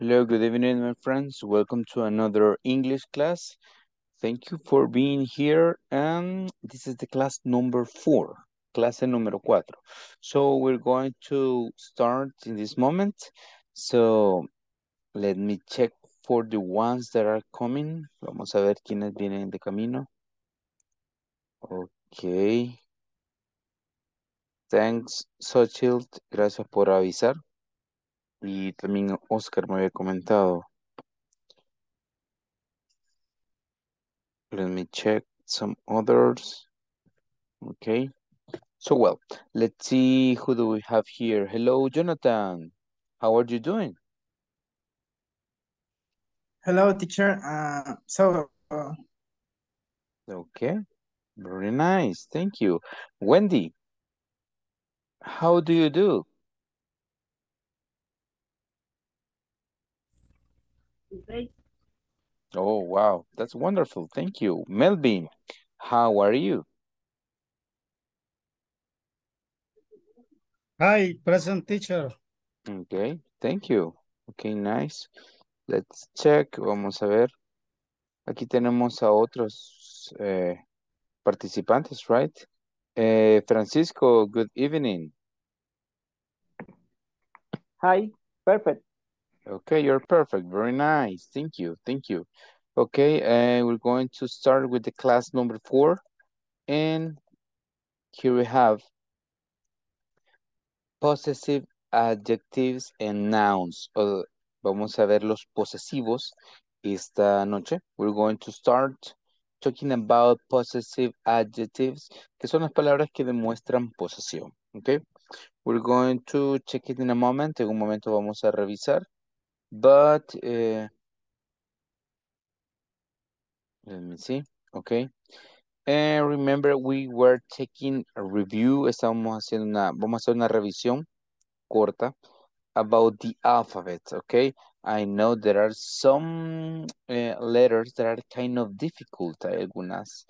Hello, good evening, my friends. Welcome to another English class. Thank you for being here. And this is the class number four, clase número cuatro. So we're going to start in this moment. So let me check for the ones that are coming. Vamos a ver quiénes vienen de camino. Okay. Thanks, Sochild. Gracias por avisar. Y también Oscar me había comentado. Let me check some others. Okay. So, well, let's see who do we have here. Hello, Jonathan. How are you doing? Hello, teacher. Uh, so. Uh... Okay. Very nice. Thank you. Wendy, how do you do? Oh, wow. That's wonderful. Thank you. Melvin, how are you? Hi, present teacher. Okay, thank you. Okay, nice. Let's check. Vamos a ver. Aquí tenemos a otros eh, participantes, right? Eh, Francisco, good evening. Hi, perfect. Okay, you're perfect. Very nice. Thank you. Thank you. Okay, eh, we're going to start with the class number four. And here we have possessive adjectives and nouns. vamos a ver los posesivos esta noche. We're going to start talking about possessive adjectives, que son las palabras que demuestran posesión. Okay, we're going to check it in a moment. En un momento vamos a revisar. But uh, let me see. Okay. And remember we were taking a review. Estamos haciendo una, vamos a hacer una revisión corta about the alphabet. Okay. I know there are some eh, letters that are kind of difficult. Hay algunas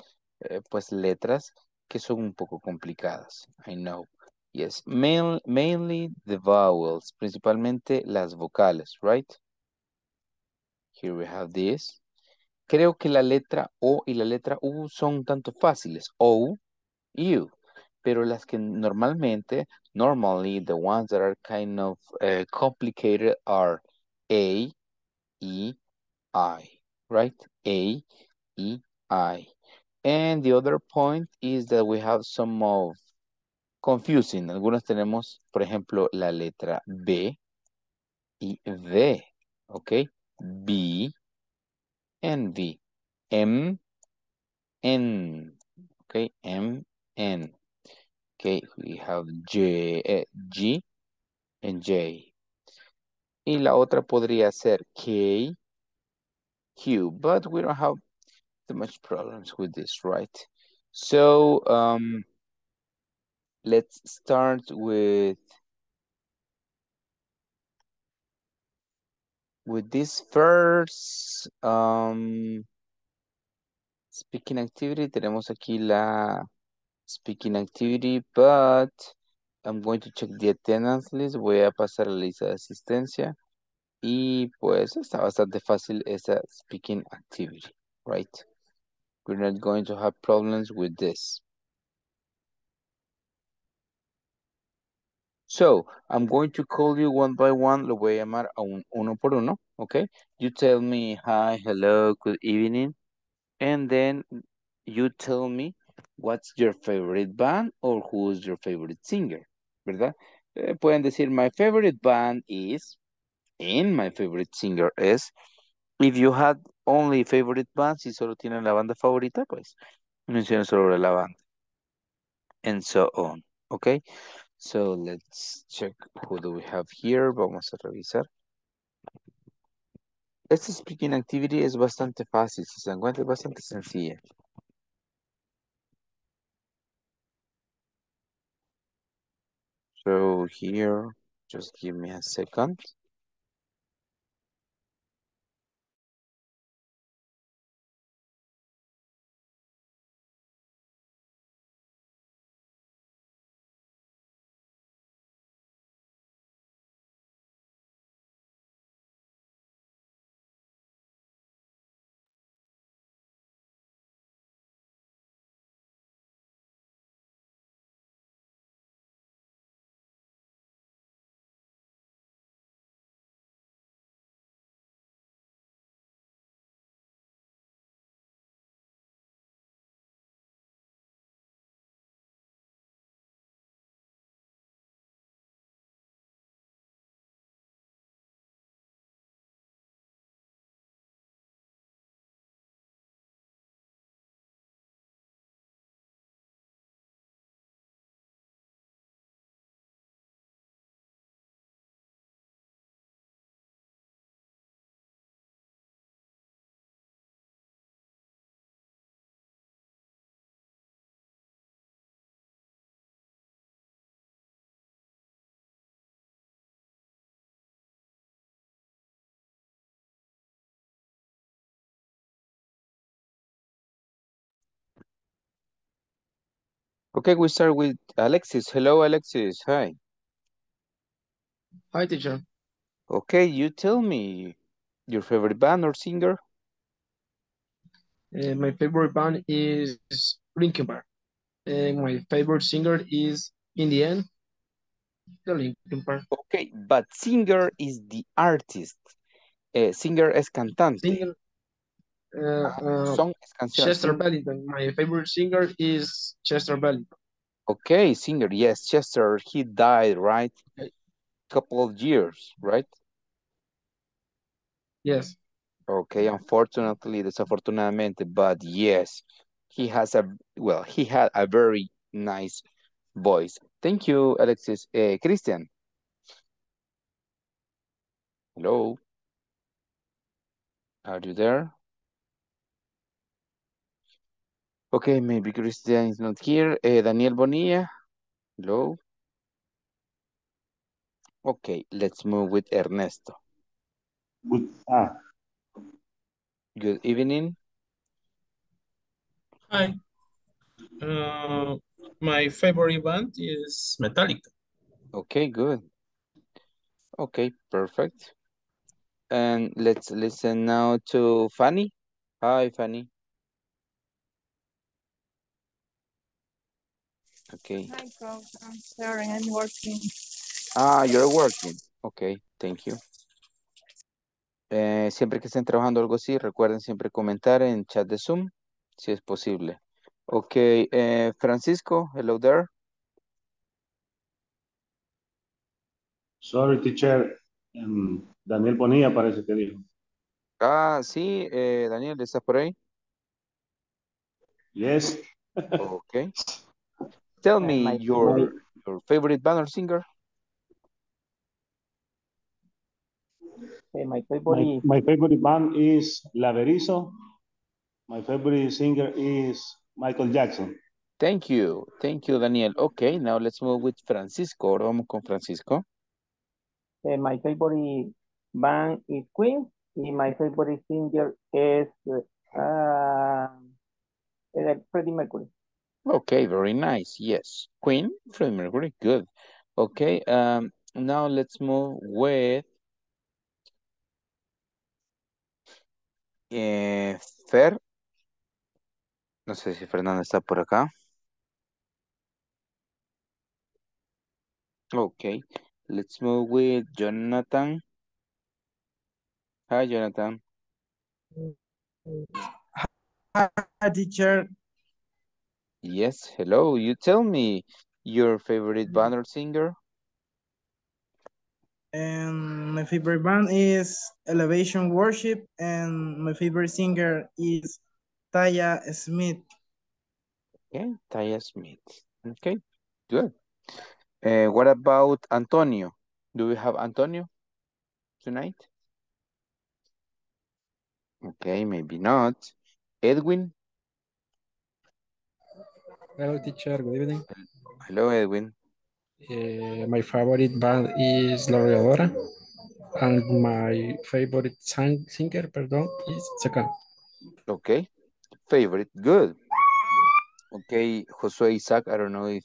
eh, pues letras que son un poco complicadas. I know. Yes, main, mainly the vowels, principalmente las vocales, right? Here we have this. Creo que la letra O y la letra U son tanto fáciles. O, U. Pero las que normalmente, normally the ones that are kind of uh, complicated are A, E, I, right? A, E, I. And the other point is that we have some of confusing. Algunos tenemos, por ejemplo, la letra B y V, ¿ok? B, and V. M, N, ¿ok? M, N. Ok, we have J, eh, G and J. Y la otra podría ser K, Q, but we don't have too much problems with this, right? So, um, Let's start with with this first um, speaking activity. Tenemos aquí la speaking activity, but I'm going to check the attendance list. Voy a pasar la lista de asistencia. Y pues está bastante fácil esa speaking activity, right? We're not going to have problems with this. So I'm going to call you one by one, lo voy a llamar a un, uno por uno, okay? You tell me, hi, hello, good evening. And then you tell me what's your favorite band or who's your favorite singer, ¿verdad? Eh, pueden decir, my favorite band is, and my favorite singer is. If you had only favorite band, si solo tienen la banda favorita, pues mencionen solo la banda. And so on, okay? So let's check who do we have here. Vamos a revisar. Esta speaking activity es bastante fácil, si se dan cuenta, bastante sencilla. So here, just give me a second. Okay, we start with Alexis. Hello, Alexis. Hi. Hi, teacher. Okay, you tell me your favorite band or singer? Uh, my favorite band is Linkin Park. Uh, my favorite singer is, in the end, the Linkin Park. Okay, but singer is the artist. Uh, singer is cantante. Singer, uh, uh es Chester Bennington. My favorite singer is Chester Bennington. Okay, singer, yes, Chester, he died, right? Okay. Couple of years, right? Yes. Okay, unfortunately, desafortunadamente, but yes, he has a, well, he had a very nice voice. Thank you, Alexis. Uh, Christian. Hello. Are you there? Okay, maybe Christian is not here. Uh, Daniel Bonilla. Hello. Okay, let's move with Ernesto. Good, ah. Good evening. Hi. Uh, my favorite band is Metallica. Okay, good. Okay, perfect. And let's listen now to Fanny. Hi, Fanny. Okay. I'm I'm working. Ah, you're working. Okay, thank you. Eh, siempre que estén trabajando algo así, recuerden siempre comentar en chat de Zoom, si es posible. Ok, eh, Francisco, hello there. Sorry, teacher. Em, Daniel Bonilla parece que dijo. Ah, sí, eh, Daniel, ¿estás por ahí? Yes. ok. Tell me like your favorite. your favorite banner singer. Okay, my favorite my, my, favorite band is Laverizo. My favorite singer is Michael Jackson. Thank you. Thank you, Daniel. Okay, now let's move with Francisco. vamos con Francisco. Okay, my favorite band is Queen. and my favorite singer is uh, Freddie Mercury. Okay, very nice. Yes. Queen, Freddie Mercury, good. Okay, um, now let's move with eh, Fer. No sé si Fernando está por acá. Okay, let's move with Jonathan. Hi, Jonathan. Hi, teacher. Yes, hello. You tell me your favorite band or singer? And my favorite band is Elevation Worship, and my favorite singer is Taya Smith. Okay, Taya Smith. Okay, good. Uh, what about Antonio? Do we have Antonio tonight? Okay, maybe not. Edwin? Hello, teacher. Good evening. Hello, Edwin. Eh, my favorite band is Laureadora And my favorite singer, perdón, is Second. Okay. Favorite. Good. Okay, José Isaac. I don't know if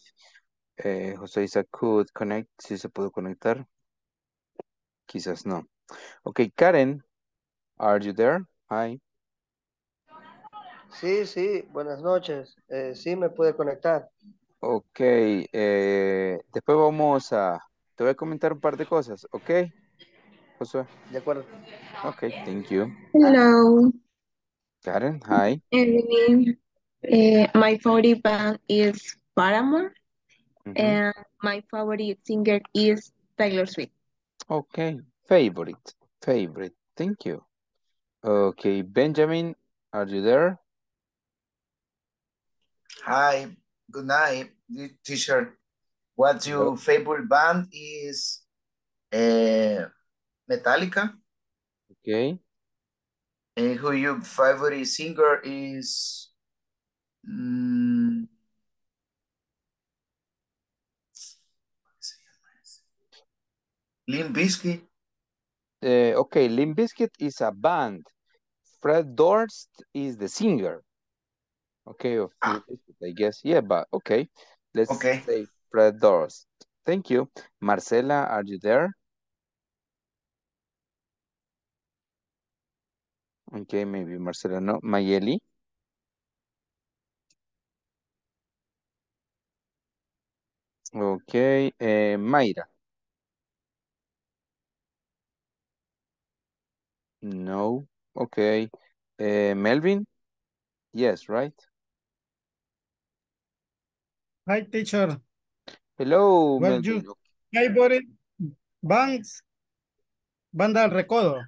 uh, eh, José Isaac could connect. Si se pudo conectar. Quizás no. Okay, Karen. Are you there? Hi. Sí, sí, buenas noches. Eh, sí, me puede conectar. Ok, eh, después vamos a... Te voy a comentar un par de cosas, ¿ok? Josué. De acuerdo. Ok, thank you. Hello. Karen, hi. Evening. Eh, my favorite band is Paramore. And my favorite singer is Taylor Swift. Okay, favorite, favorite. Thank you. Okay, Benjamin, are you there? Hi, good night, teacher. What's your Hello. favorite band is uh, Metallica. Okay. And who your favorite singer is? Um, Limp Bizkit. Uh, okay, Limp Biscuit is a band. Fred Durst is the singer. Okay, of ah. I guess. Yeah, but okay. Let's okay. say Fred Doors. Thank you. Marcela, are you there? Okay, maybe Marcela, no. Mayeli? Okay, uh, Mayra. No, okay. Uh, Melvin? Yes, right? Hi, teacher. Hello, Melvin. favorite ¿Banks? Banda Recorder? Recodo.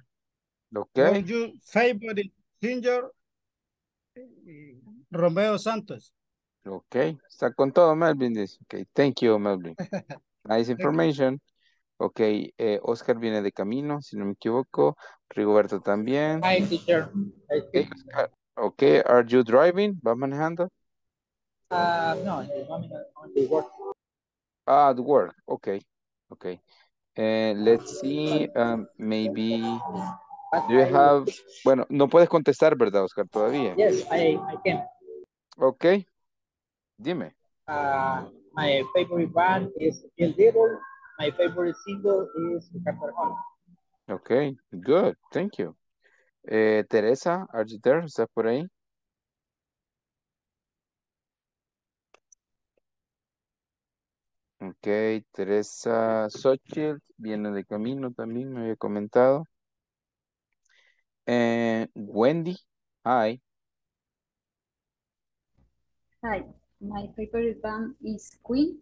Okay. Where favorite singer? Romeo Santos. Okay, está con todo Melvin. Dice. Okay, thank you Melvin. Nice information. Ok, eh, Oscar viene de camino, si no me equivoco. Rigoberto también. Hi, teacher. Okay, ok, are you driving? ¿Vas manejando? Uh, no, the work. Ah, the work. Okay. Okay. Uh, let's see, um, maybe... you have... Bueno, no puedes contestar, ¿verdad, Oscar, todavía? Yes, I, I can. Okay. Dime. Uh, my favorite band is El My favorite single is Carterón. Okay, good. Thank you. Eh, Teresa, are you there? ¿Estás por ahí? Ok, Teresa Sochild viene de camino también, me había comentado. Eh, Wendy, hi. Hi, my favorite band is Queen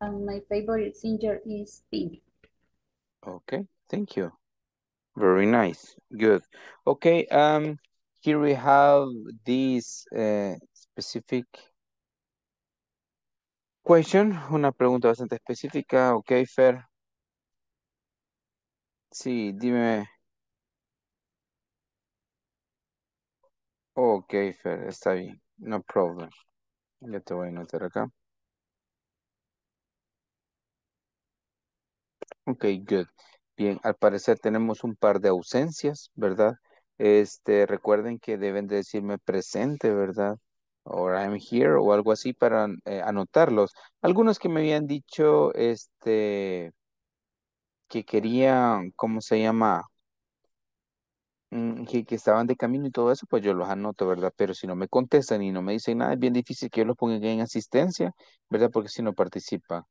and my favorite singer is Pink. Okay, thank you. Very nice, good. Okay, um, here we have this uh, specific Question, una pregunta bastante específica, ok, Fer. Sí, dime. Ok, Fer, está bien. No problem. Ya te voy a anotar acá. Ok, good. Bien, al parecer tenemos un par de ausencias, ¿verdad? Este, recuerden que deben de decirme presente, ¿verdad? or I'm here o algo así para eh, anotarlos. Algunos que me habían dicho este que querían, ¿cómo se llama? Mm, que, estaban de camino y todo eso, pues yo los anoto, ¿verdad? Pero si no me contestan y no me dicen nada, es bien difícil que yo los ponga en asistencia, ¿verdad? Porque si no participa.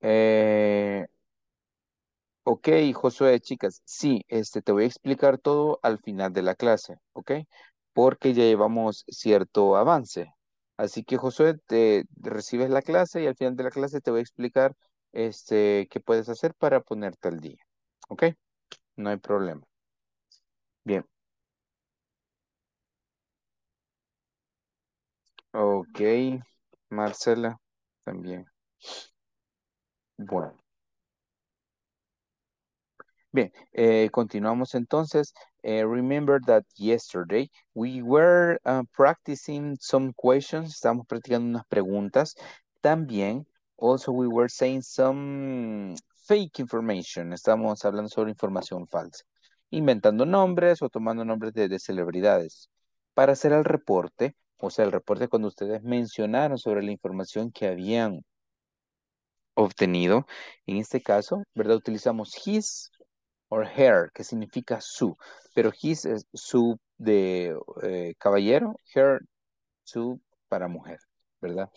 Eh, Ok, Josué, chicas, sí, este, te voy a explicar todo al final de la clase, ¿ok? porque ya llevamos cierto avance. Así que Josué, te, recibes la clase y al final de la clase te voy a explicar este, qué puedes hacer para ponerte al día. ¿Ok? No hay problema. Bien. Ok, Marcela, también. Bueno. Bien, eh, continuamos entonces. Eh, remember that yesterday we were uh, practicing some questions. Estamos practicando unas preguntas. También, also we were saying some fake information. Estamos hablando sobre información falsa. Inventando nombres o tomando nombres de celebridades. Para hacer el reporte, o sea, el reporte cuando ustedes mencionaron sobre la información que habían obtenido. En este caso, ¿verdad? Utilizamos his, or her, que significa su, pero his es su de eh, caballero, her su para mujer, ¿verdad?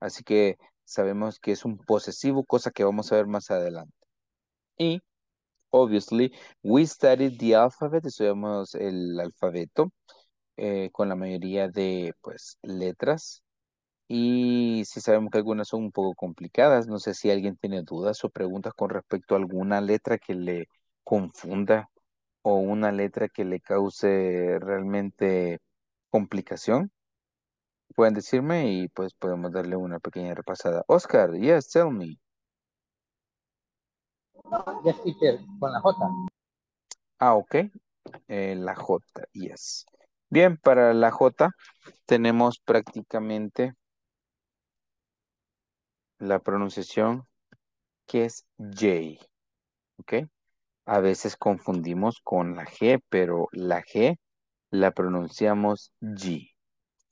Así que sabemos que es un posesivo, cosa que vamos a ver más adelante. Y, obviously, we studied the alphabet, estudiamos el alfabeto eh, con la mayoría de, pues, letras. Y si sabemos que algunas son un poco complicadas, no sé si alguien tiene dudas o preguntas con respecto a alguna letra que le confunda o una letra que le cause realmente complicación, pueden decirme y pues podemos darle una pequeña repasada. Oscar, yes, tell me. Yes, con la J. Ah, ok. Eh, la J, yes. Bien, para la J tenemos prácticamente la pronunciación que es J. ¿Ok? a veces confundimos con la G, pero la G la pronunciamos G.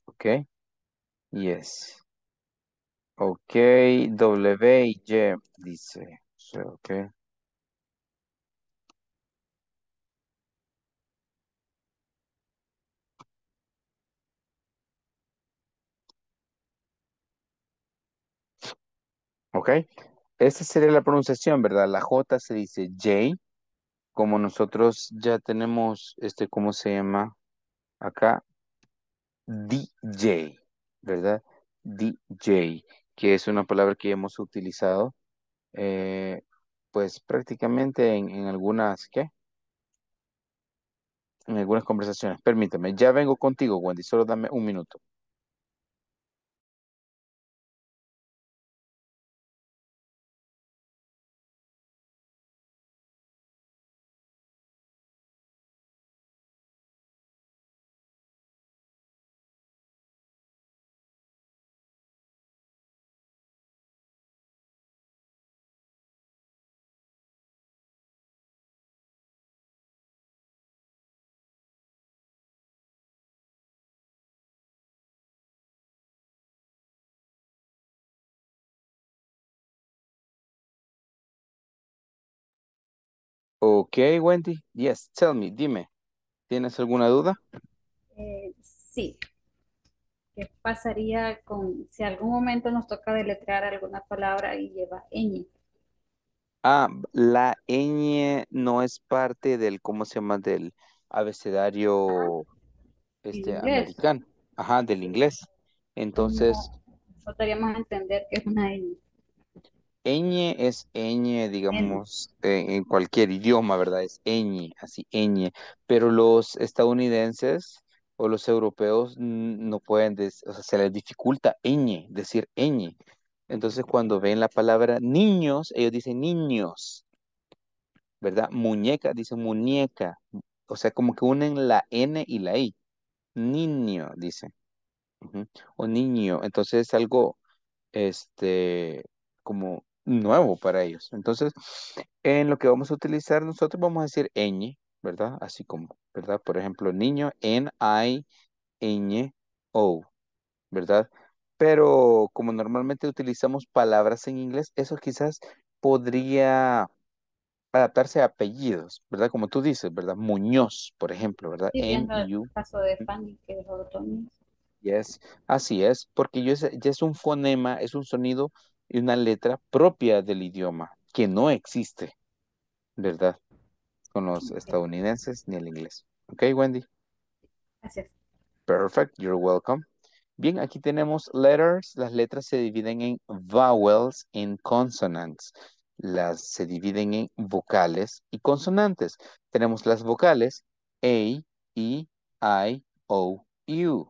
¿Ok? Yes. Ok, W y Y dice. ok. Ok, esta sería la pronunciación, ¿verdad? La J se dice J, como nosotros ya tenemos este, ¿cómo se llama? Acá, DJ, ¿verdad? DJ, que es una palabra que hemos utilizado, eh, pues prácticamente en, algunas, ¿qué? En algunas conversaciones. Permítame, ya vengo contigo, Wendy, solo dame un minuto. Ok, Wendy. Yes, tell me, dime. ¿Tienes alguna duda? Eh, sí. ¿Qué pasaría con si algún momento nos toca deletrear alguna palabra y lleva ñ? Ah, la ñ no es parte del, ¿cómo se llama? Del abecedario ah, este, americano. Ajá, del inglés. Entonces. No, podríamos entender que es una ñ ñ es ñ, digamos, eh, en, cualquier idioma, ¿verdad? Es ñ, así ñ. Pero los estadounidenses o los europeos no pueden, o sea, se les dificulta ñ, decir ñ. Entonces, cuando ven la palabra niños, ellos dicen niños, ¿verdad? Muñeca, dice muñeca. O sea, como que unen la N y la I. Niño, dice O niño. Entonces, es algo, este, como nuevo para ellos. Entonces, en lo que vamos a utilizar nosotros vamos a decir ñ, ¿verdad? Así como, ¿verdad? Por ejemplo, niño, n, i, ñ, o, ¿verdad? Pero como normalmente utilizamos palabras en inglés, eso quizás podría adaptarse a apellidos, ¿verdad? Como tú dices, ¿verdad? Muñoz, por ejemplo, ¿verdad? Sí, en caso de que es Yes, así es, porque yo ya es un fonema, es un sonido y una letra propia del idioma, que no existe, ¿verdad? Con los estadounidenses ni el inglés. ¿Ok, Wendy? Gracias. Perfect, you're welcome. Bien, aquí tenemos letters. Las letras se dividen en vowels y consonants. Las se dividen en vocales y consonantes. Tenemos las vocales A, E, I, O, U.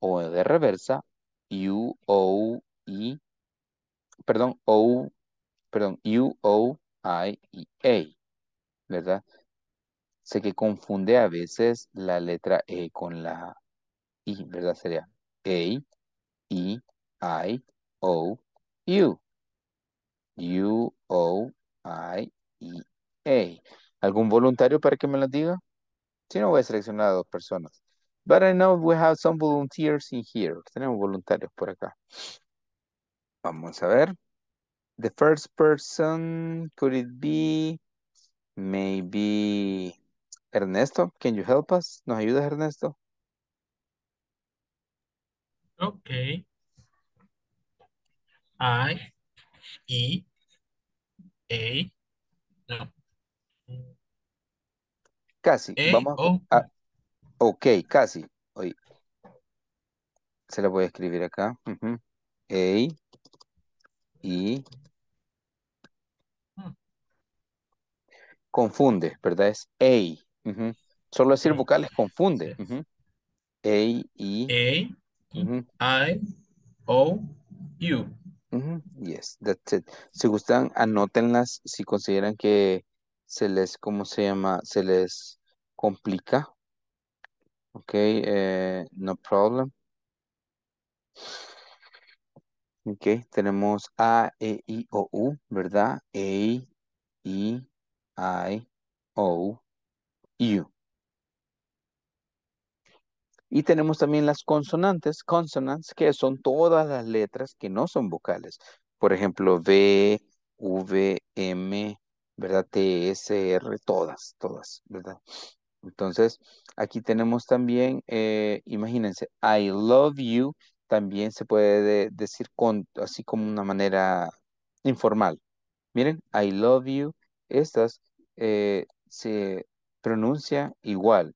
O de reversa, U, O, I, perdón, O, perdón, U, O, I, E, A, ¿verdad? Sé que confunde a veces la letra E con la I, ¿verdad? Sería A, E, I, O, U. U, O, I, E, A. ¿Algún voluntario para que me lo diga? Si no, voy a seleccionar a dos personas. But I know we have some volunteers in here. Tenemos voluntarios por acá. Vamos a ver. The first person, could it be maybe Ernesto? Can you help us? ¿Nos ayudas, Ernesto? Ok. I, E, A, no. Casi, vamos Ok, casi. Se la voy a escribir acá. A, y mm. confunde, ¿verdad? Es EI. Solo decir mm. vocales confunde. A, I, O, U. Yes, that's it. Si gustan, anótenlas si consideran que se les, ¿cómo se llama? Se les complica. Ok, eh, no problem tenemos A, E, I, O, U, ¿verdad? A, e, I, I, O, U. Y tenemos también las consonantes, consonants, que son todas las letras que no son vocales. Por ejemplo, V, V, M, ¿verdad? T, S, R, todas, todas, ¿verdad? Entonces, aquí tenemos también, eh, imagínense, I love you también se puede decir con, así como una manera informal. Miren, I love you, estas eh, se pronuncia igual.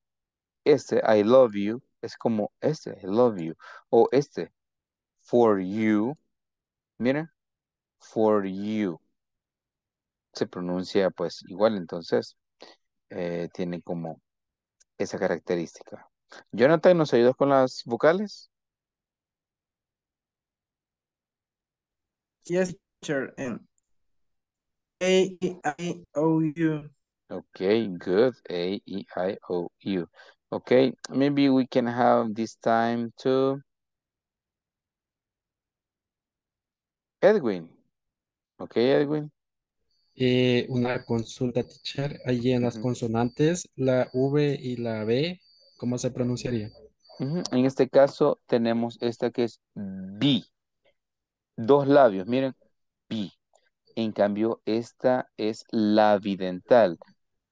Este I love you es como este I love you o este for you. Miren, for you se pronuncia pues igual, entonces eh, tiene como esa característica. Jonathan, ¿nos ayudas con las vocales? Yes, teacher. And A I O U. Okay, good. A E I O U. Okay, maybe we can have this time to Edwin. Okay, Edwin. Eh, una consulta, teacher. Allí en las consonantes, la V y la B, ¿cómo se pronunciaría? En este caso tenemos esta que es B dos labios, miren, pi. En cambio, esta es labidental.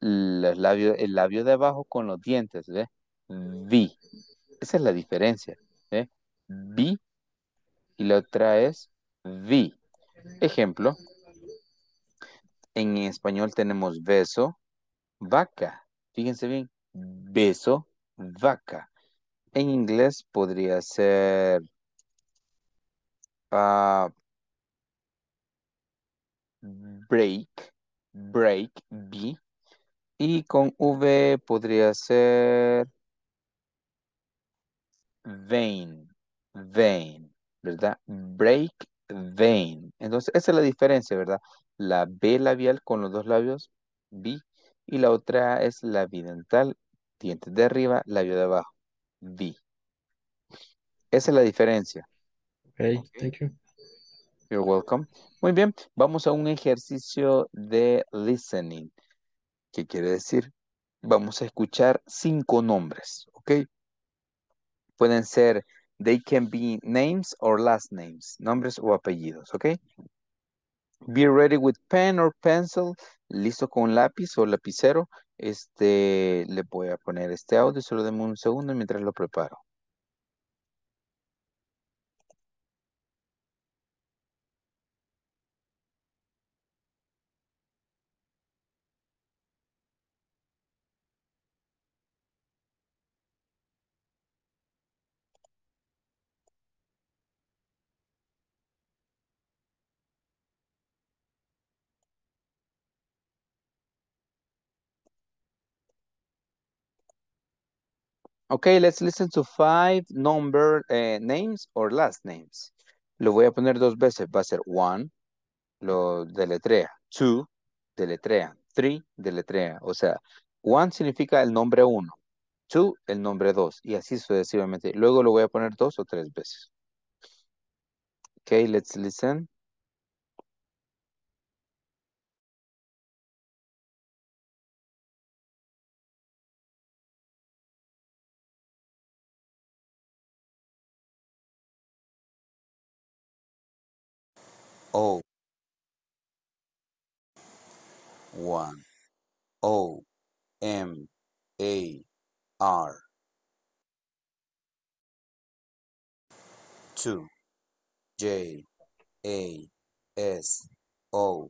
El labio, el labio de abajo con los dientes, Vi. Esa es la diferencia. Vi. Y la otra es vi. Ejemplo. En español tenemos beso, vaca. Fíjense bien. Beso, vaca. En inglés podría ser Ah, break, break, B. Y con V podría ser vein, vein, ¿verdad? Break, vein. Entonces, esa es la diferencia, ¿verdad? La B labial con los dos labios, B, y la otra es la dental, dientes de arriba, labio de abajo, B. Esa es la diferencia thank you. You're welcome. Muy bien, vamos a un ejercicio de listening. ¿Qué quiere decir? Vamos a escuchar cinco nombres, ¿ok? Pueden ser, they can be names or last names, nombres o apellidos, ¿ok? Be ready with pen or pencil, listo con lápiz o lapicero. Este, le voy a poner este audio, solo demos un segundo mientras lo preparo. Okay, let's listen to five number eh, names or last names. Lo voy a poner dos veces. Va a ser one, lo deletrea. Two, deletrea. Three, deletrea. O sea, one significa el nombre uno. Two, el nombre dos. Y así sucesivamente. Luego lo voy a poner dos o tres veces. Okay, let's listen. O one O M A R two J A S O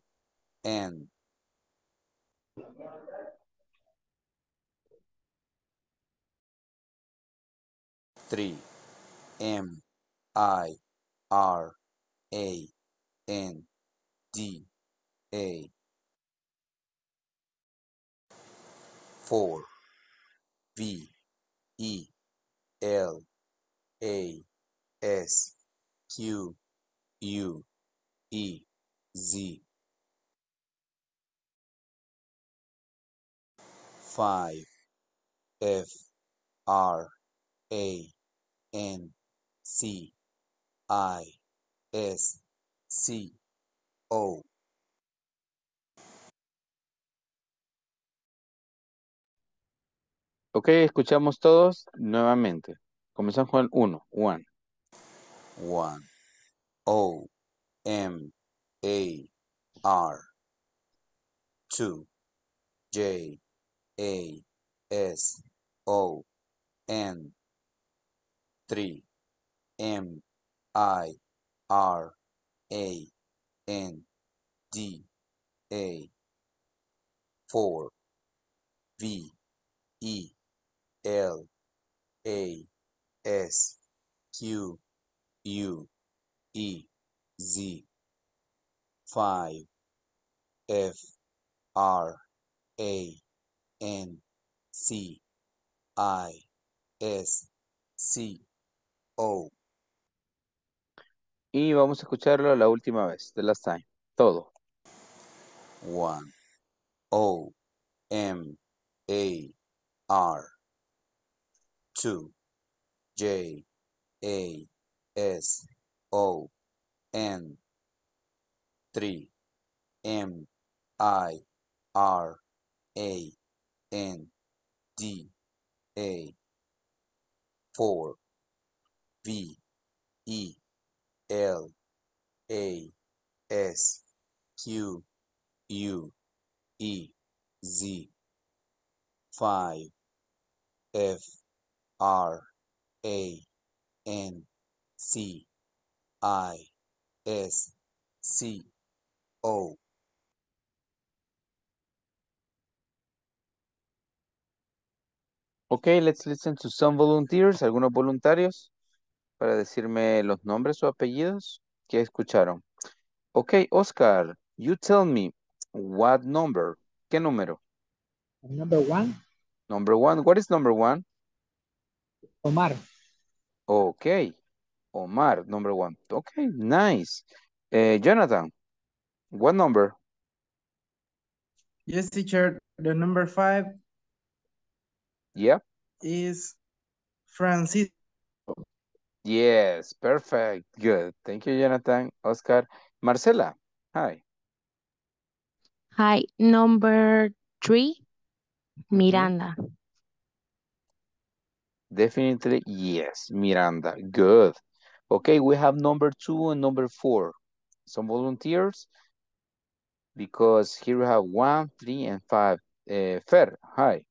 N three M I R A N D A four V E L A S Q U E Z five F R A N C I S C-O Ok, escuchamos todos nuevamente Comenzamos con el 1 1 O-M-A-R 2-J-A-S-O-N 3-M-I-R A N D A 4 V E L A S Q U E Z 5 F R A N C I S C O Y vamos a escucharlo la última vez de last time. Todo. 1 O M A R 2 J A S O N 3 M I R A N D A 4 V E L A S Q U E Z 5 F R A N C I S C O Okay, let's listen to some volunteers, algunos voluntarios para decirme los nombres o apellidos que escucharon. Ok, Oscar, you tell me, what number? ¿Qué número? Number one. Number one, what is number one? Omar. Ok, Omar, number one. Ok, nice. Eh, Jonathan, what number? Yes, teacher, the number five. Yeah. Is Francisco. Yes, perfect. Good. Thank you, Jonathan, Oscar. Marcela, hi. Hi, number three, mm-hmm. Miranda. Definitely, yes, Miranda. Good. Okay, we have number two and number four. Some volunteers, because here we have one, three, and five. Uh, Fer, hi.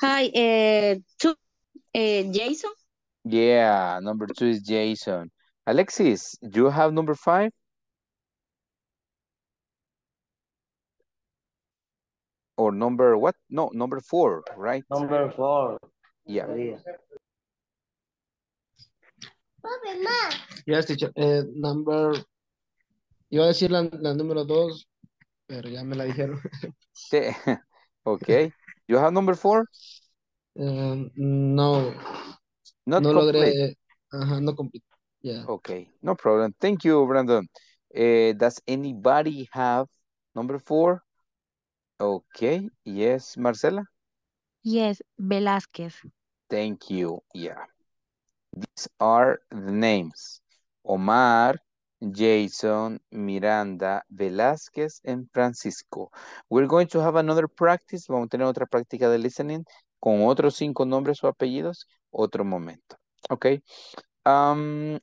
Hi, uh, two, uh, Jason. Yeah, number two is Jason. Alexis, you have number five? Or number what? No, number four, right? Number four. Yeah. Oh, yes, teacher. Eh, number, iba a decir la, la número dos, pero ya me la dijeron. Sí. ok. You have number four? Um, no. no logré. Ajá, no Okay, no problem. Thank you, Brandon. Eh, does anybody have number four? Okay, yes, Marcela? Yes, Velázquez. Thank you, yeah. These are the names. Omar, Jason, Miranda, Velázquez, and Francisco. We're going to have another practice. Vamos a tener otra práctica de listening con otros cinco nombres o apellidos otro momento. Ok.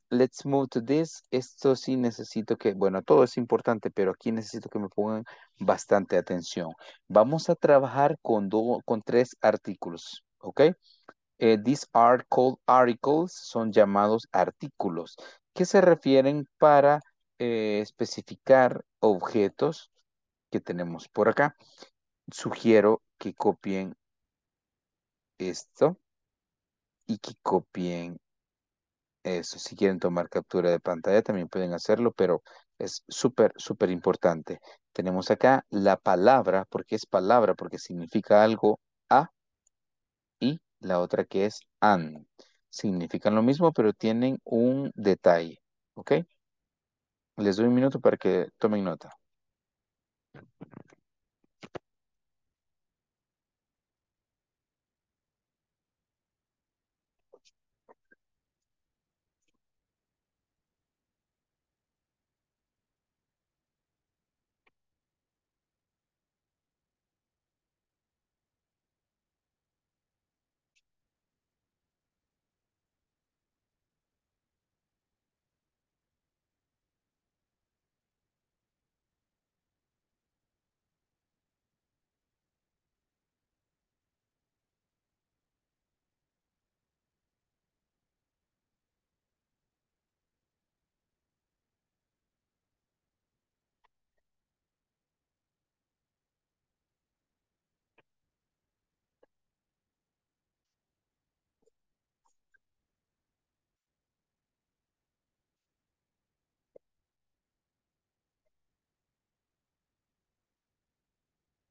let's move to this. Esto sí necesito que, bueno, todo es importante, pero aquí necesito que me pongan bastante atención. Vamos a trabajar con, con tres artículos, ¿ok? Eh, these are called articles, son llamados artículos, que se refieren para eh, especificar objetos que tenemos por acá. Sugiero que copien esto y que copien eso. Si quieren tomar captura de pantalla, también pueden hacerlo, pero es súper, súper importante. Tenemos acá la palabra, porque es palabra, porque significa algo a, y la otra que es an. Significan lo mismo, pero tienen un detalle, ¿ok? Les doy un minuto para que tomen nota.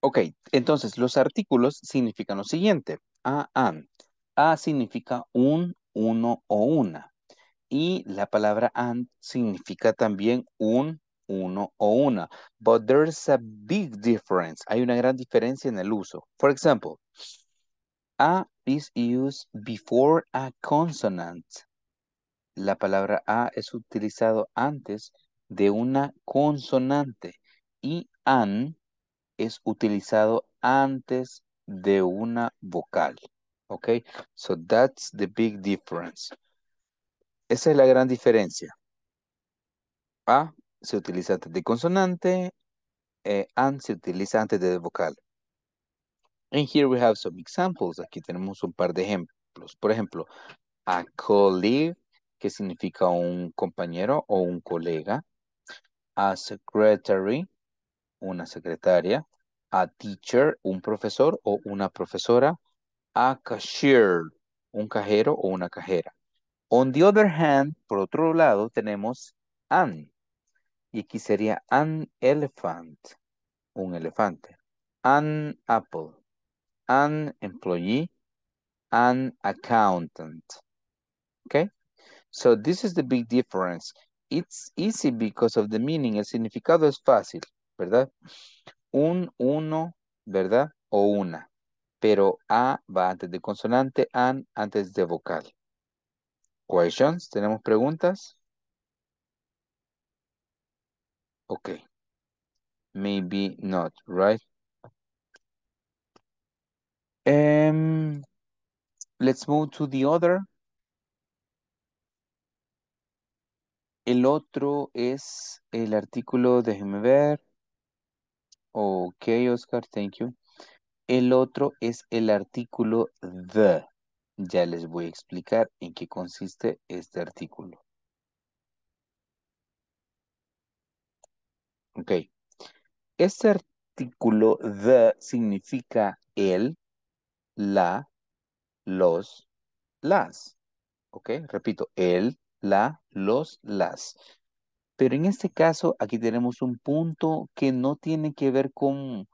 Ok, entonces los artículos significan lo siguiente. A, an. A significa un, uno o una. Y la palabra an significa también un, uno o una. But there's a big difference. Hay una gran diferencia en el uso. For example, a is used before a consonant. La palabra a es utilizado antes de una consonante. Y an es utilizado antes de una vocal. Ok, so that's the big difference. Esa es la gran diferencia. A se utiliza antes de consonante, eh, and se utiliza antes de vocal. And here we have some examples. Aquí tenemos un par de ejemplos. Por ejemplo, a colleague, que significa un compañero o un colega. A secretary, una secretaria, a teacher, un profesor o una profesora, a cashier, un cajero o una cajera. On the other hand, por otro lado, tenemos an. Y aquí sería an elephant, un elefante. An apple, an employee, an accountant. Okay? So this is the big difference. It's easy because of the meaning. El significado es fácil. ¿verdad? Un, uno, ¿verdad? O una. Pero A va antes de consonante, AN antes de vocal. Questions, ¿tenemos preguntas? Ok. Maybe not, right? Em, let's move to the other. El otro es el artículo, déjenme ver. Ok, Oscar, thank you. El otro es el artículo the. Ya les voy a explicar en qué consiste este artículo. Ok. Este artículo the significa el, la, los, las. Ok, repito, el, la, los, las. Pero en este caso, aquí tenemos un punto que no tiene que ver con...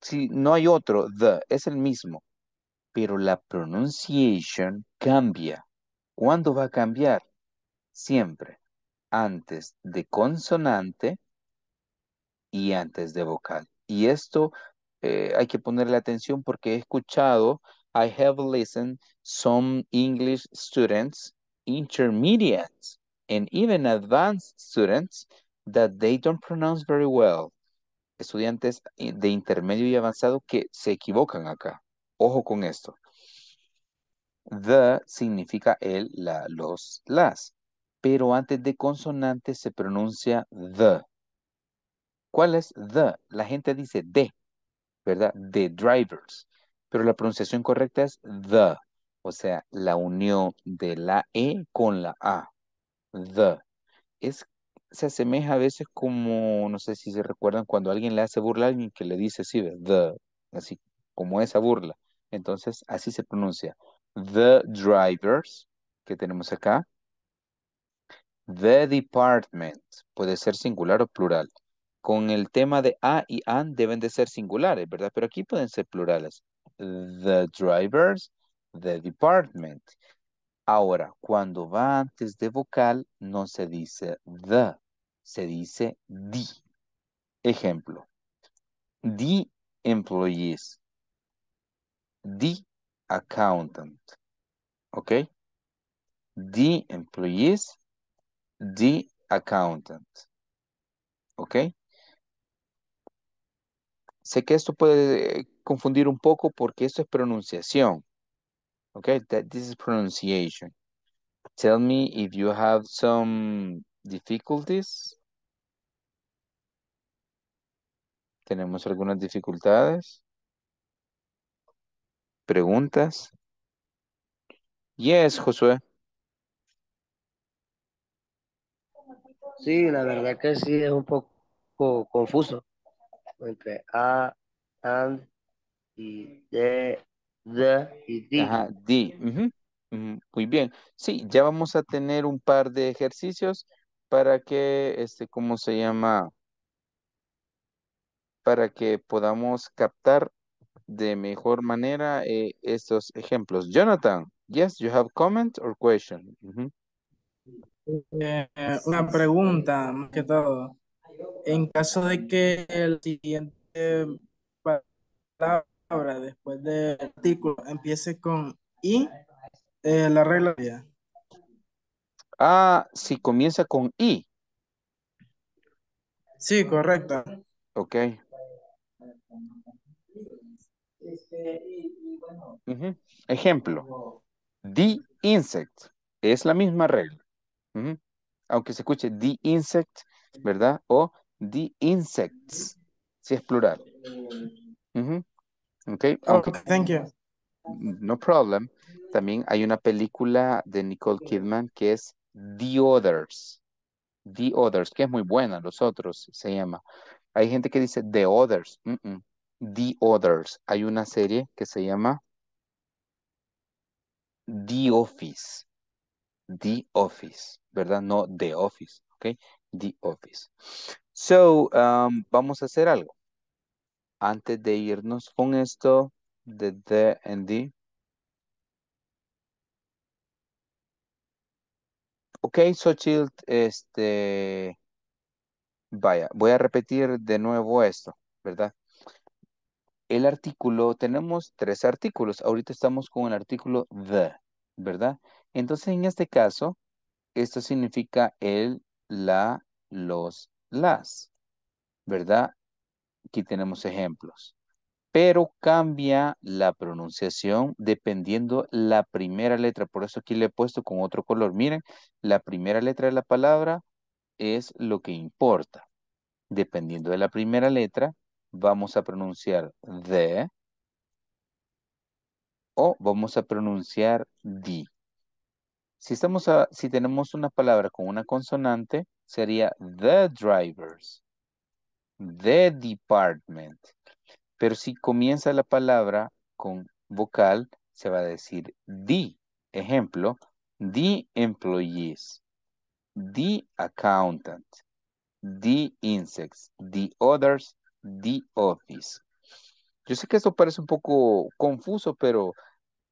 Si no hay otro, the, es el mismo. Pero la pronunciation cambia. ¿Cuándo va a cambiar? Siempre. Antes de consonante y antes de vocal. Y esto eh, hay que ponerle atención porque he escuchado, I have listened some English students, intermediates, and even advanced students that they don't pronounce very well. Estudiantes de intermedio y avanzado que se equivocan acá. Ojo con esto. The significa el, la, los, las. Pero antes de consonante se pronuncia the. ¿Cuál es the? La gente dice de, ¿verdad? The drivers. Pero la pronunciación correcta es the. O sea, la unión de la E con la A the. se asemeja a veces como, no sé si se recuerdan, cuando alguien le hace burla a alguien que le dice así, the, así como esa burla. Entonces, así se pronuncia. The drivers, que tenemos acá. The department, puede ser singular o plural. Con el tema de a y an deben de ser singulares, ¿verdad? Pero aquí pueden ser plurales. The drivers, the department. Ahora, cuando va antes de vocal, no se dice the, se dice the. Ejemplo, the employees, the accountant, ¿ok? The employees, the accountant, ¿ok? Sé que esto puede eh, confundir un poco porque esto es pronunciación, Okay, that this is pronunciation. Tell me if you have some difficulties. ¿Tenemos algunas dificultades? ¿Preguntas? Yes, Josué. Sí, la verdad que sí es un poco confuso entre A, and y D, y muy bien. Sí, ya vamos a tener un par de ejercicios para que, este, ¿cómo se llama? Para que podamos captar de mejor manera eh, estos ejemplos. Jonathan, yes, you have comment or question? Eh, una pregunta, más que todo. En caso de que el siguiente palabra Ahora, después del artículo empiece con I, eh, la regla ya. Ah, si comienza con I. Sí, correcto. Ok. Ejemplo, the insect es la misma regla. Aunque se escuche the insect, ¿verdad? O the insects, si es plural. Okay. okay. Thank you. No problem. También hay una película de Nicole Kidman que es The Others. The Others, que es muy buena, Los Otros se llama. Hay gente que dice The Others. The Others. Hay una serie que se llama The Office. The Office, ¿verdad? No The Office, ¿ok? The Office. So, um, vamos a hacer algo. Antes de irnos con esto de the and the. Ok, Sochild, este, vaya, voy a repetir de nuevo esto, ¿verdad? El artículo, tenemos tres artículos. Ahorita estamos con el artículo the, ¿verdad? Entonces, en este caso, esto significa el, la, los, las, ¿verdad? Aquí tenemos ejemplos. Pero cambia la pronunciación dependiendo la primera letra. Por eso aquí le he puesto con otro color. Miren, la primera letra de la palabra es lo que importa. Dependiendo de la primera letra, vamos a pronunciar the o vamos a pronunciar di. Si, estamos si tenemos una palabra con una consonante, sería the drivers. The Department. Pero si comienza la palabra con vocal, se va a decir the. Ejemplo, the employees, the accountant, the insects, the others, the office. Yo sé que esto parece un poco confuso, pero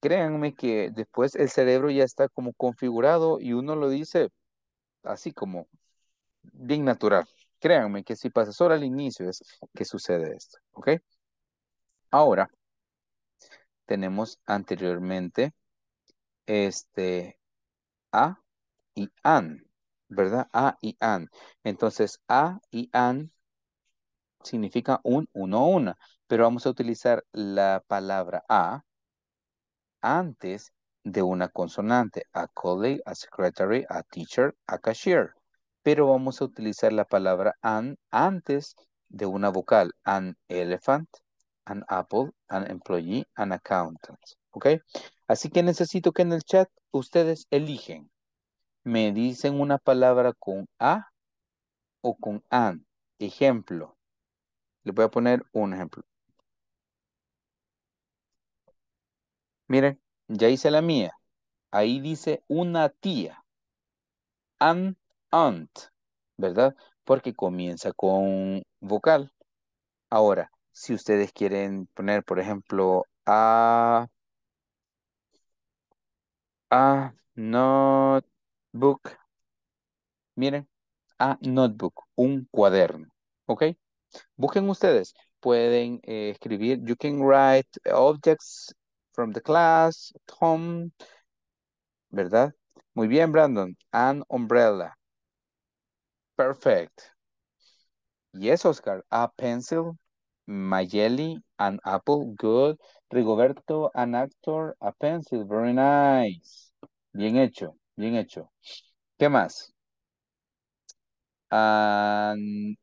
créanme que después el cerebro ya está como configurado y uno lo dice así como bien natural. Créanme que si pasa solo al inicio es que sucede esto, ¿ok? Ahora, tenemos anteriormente este a y an, ¿verdad? A y an. Entonces, a y an significa un uno una, pero vamos a utilizar la palabra a antes de una consonante, a colleague, a secretary, a teacher, a cashier pero vamos a utilizar la palabra an antes de una vocal. An elephant, an apple, an employee, an accountant. ¿Ok? Así que necesito que en el chat ustedes eligen. Me dicen una palabra con a o con an. Ejemplo. Le voy a poner un ejemplo. Miren, ya hice la mía. Ahí dice una tía. An ant, ¿verdad? Porque comienza con vocal. Ahora, si ustedes quieren poner, por ejemplo, a, a notebook, miren, a notebook, un cuaderno, ¿ok? Busquen ustedes, pueden eh, escribir, you can write objects from the class, at home, ¿verdad? Muy bien, Brandon, an umbrella perfect. Yes, Oscar. A pencil, Mayeli, an apple. Good. Rigoberto, an actor, a pencil. Very nice. Bien hecho, bien hecho. ¿Qué más?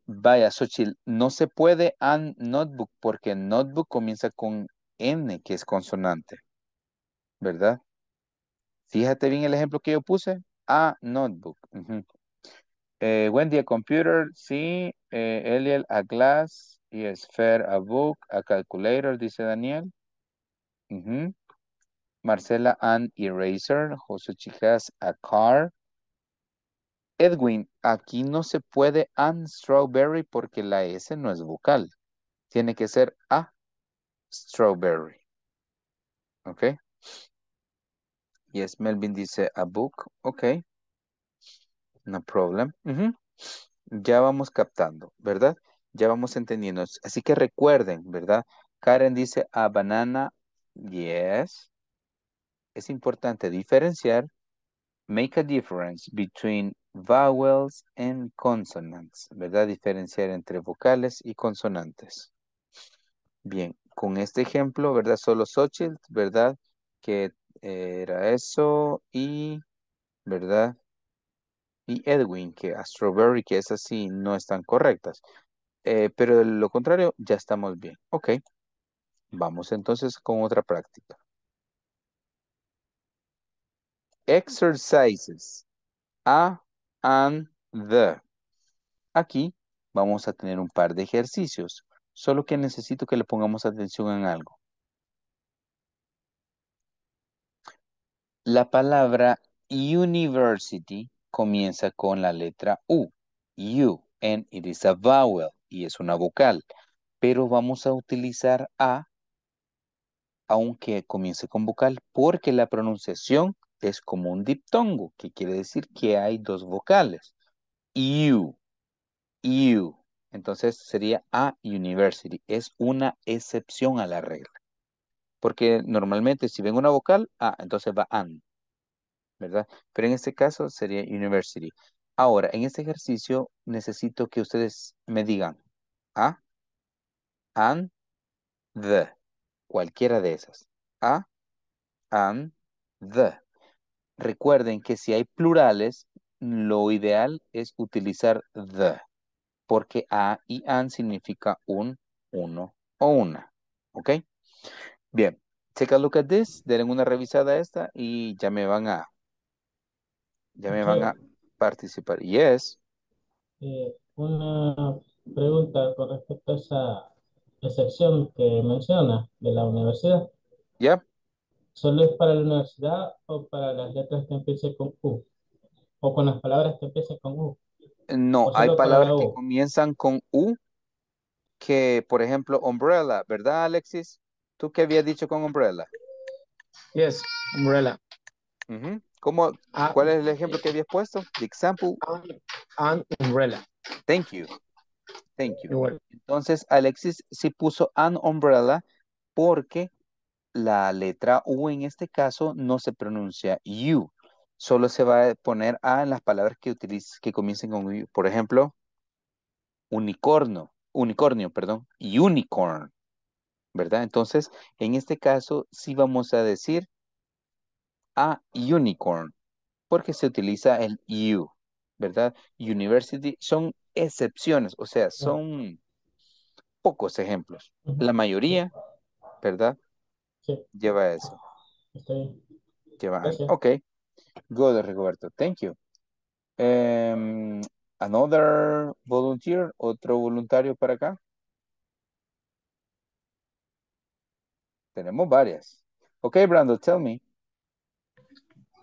vaya, Xochitl, no se puede an notebook porque notebook comienza con N, que es consonante, ¿verdad? Fíjate bien el ejemplo que yo puse, a notebook. Eh, Wendy a computer, sí. Eh, Eliel a glass y fair a book, a calculator, dice Daniel. Marcela an eraser. José Chicas a car. Edwin, aquí no se puede an strawberry porque la S no es vocal. Tiene que ser a strawberry. ¿Ok? Yes, Melvin dice a book. Ok. No problem. Ya vamos captando, ¿verdad? Ya vamos entendiendo. Así que recuerden, ¿verdad? Karen dice a banana, yes. Es importante diferenciar, make a difference between vowels and consonants, ¿verdad? Diferenciar entre vocales y consonantes. Bien, con este ejemplo, ¿verdad? Solo Xochitl, ¿verdad? Que era eso y, ¿verdad? y Edwin, que Astroberry, Strawberry, que es así, no están correctas. Eh, pero de lo contrario, ya estamos bien. Ok. Vamos entonces con otra práctica. Exercises. A, and, the. Aquí vamos a tener un par de ejercicios. Solo que necesito que le pongamos atención en algo. La palabra university comienza con la letra U, U, and it is a vowel, y es una vocal. Pero vamos a utilizar A, aunque comience con vocal, porque la pronunciación es como un diptongo, que quiere decir que hay dos vocales. U, U. Entonces sería a university. Es una excepción a la regla. Porque normalmente si ven una vocal, a, entonces va And. ¿verdad? Pero en este caso sería university. Ahora, en este ejercicio necesito que ustedes me digan a, an, the, cualquiera de esas. A, an, the. Recuerden que si hay plurales, lo ideal es utilizar the, porque a y an significa un, uno o una. ¿Ok? Bien, take a look at this, Den una revisada a esta y ya me van a ya me van a participar. Yes. Eh, una pregunta con respecto a esa excepción que menciona de la universidad. Ya. ¿Solo es para la universidad o para las letras que empiezan con U? ¿O con las palabras que empiezan con U? No, hay palabras que comienzan con U, que por ejemplo, umbrella, ¿verdad Alexis? ¿Tú qué habías dicho con umbrella? Yes, umbrella. Ah, ¿Cuál es el ejemplo que habías puesto? The example. An, umbrella. Thank you. Thank you. Entonces, Alexis sí puso an umbrella porque la letra U en este caso no se pronuncia U. Solo se va a poner A en las palabras que, que comiencen con U. Por ejemplo, unicornio, unicornio, perdón, unicorn. ¿Verdad? Entonces, en este caso sí vamos a decir a unicorn, porque se utiliza el U, ¿verdad? University son excepciones, o sea, son pocos ejemplos. La mayoría, ¿verdad? Sí. Lleva eso. Okay. Lleva. Ok. Good, Rigoberto. Thank you. Em, another volunteer, otro voluntario para acá. Tenemos varias. Ok, Brando, tell me.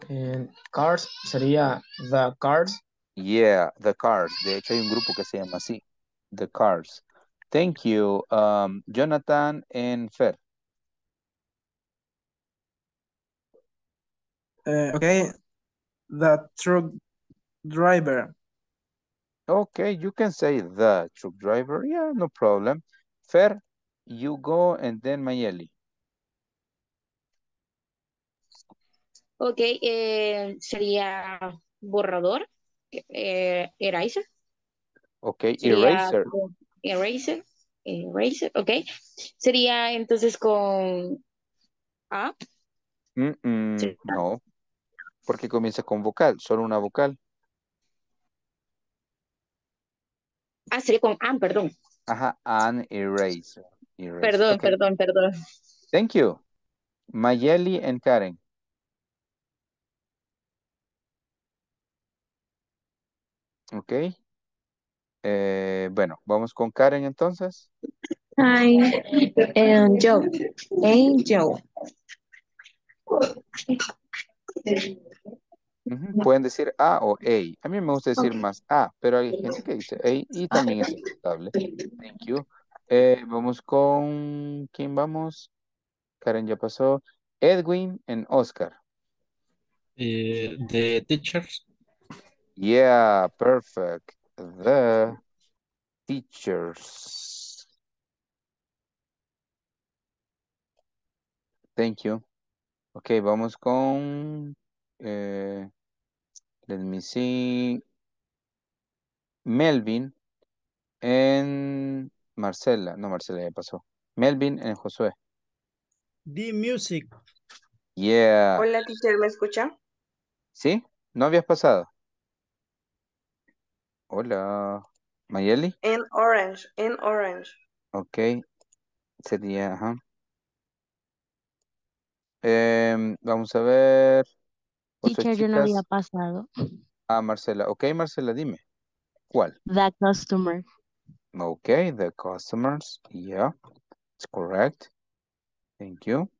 And Cars sería The Cars. Yeah, The Cars. De hecho, hay un grupo que se llama así, The Cars. Thank you, um, Jonathan and Fer. Uh, okay, the truck driver. Okay, you can say the truck driver. Yeah, no problem. Fer, you go and then Mayeli. Eh, eh, ok, sería borrador, eraser. Ok, eraser. Eraser, eraser, ok. Sería entonces con A. No, porque comienza con vocal, solo una vocal. Ah, sería con an, perdón. Ajá, an eraser. Perdón, perdón, perdón. Thank you. Mayeli and Karen. Ok. Eh, bueno, vamos con Karen entonces. Hi, em, Joe. Pueden decir A o A. A mí me gusta decir más A, pero hay gente que dice A y también es aceptable. Thank you. Eh, vamos con... ¿Quién vamos? Karen ya pasó. Edwin en Oscar. the eh, teachers. Yeah, perfect. The teachers. Thank you. Ok, vamos con... Eh, let me see. Melvin en Marcela. No, Marcela ya pasó. Melvin en Josué. The music. Yeah. Hola, teacher, ¿me escucha? ¿Sí? ¿No habías pasado? Hola, Mayeli. En orange, en orange. Ok, sería, ajá. Em, vamos a ver. Teacher, yo no había pasado. Ah, Marcela. Ok, Marcela, dime. ¿Cuál? The customer. Ok, the customers. Yeah, it's correct. Thank you.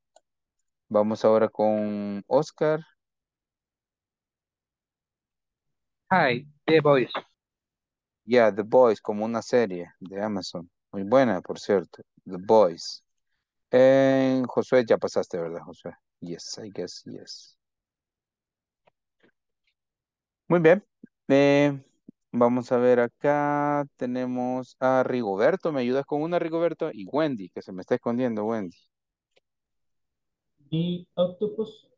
Vamos ahora con Oscar. Hi, the boys. Yeah, The Boys, como una serie de Amazon. Muy buena, por cierto. The Boys. José, Josué ya pasaste, ¿verdad, José? Yes, I guess, yes. Muy bien. Eh, vamos a ver acá. Tenemos a Rigoberto. ¿Me ayudas con una, Rigoberto? Y Wendy, que se me está escondiendo, Wendy. The Octopus.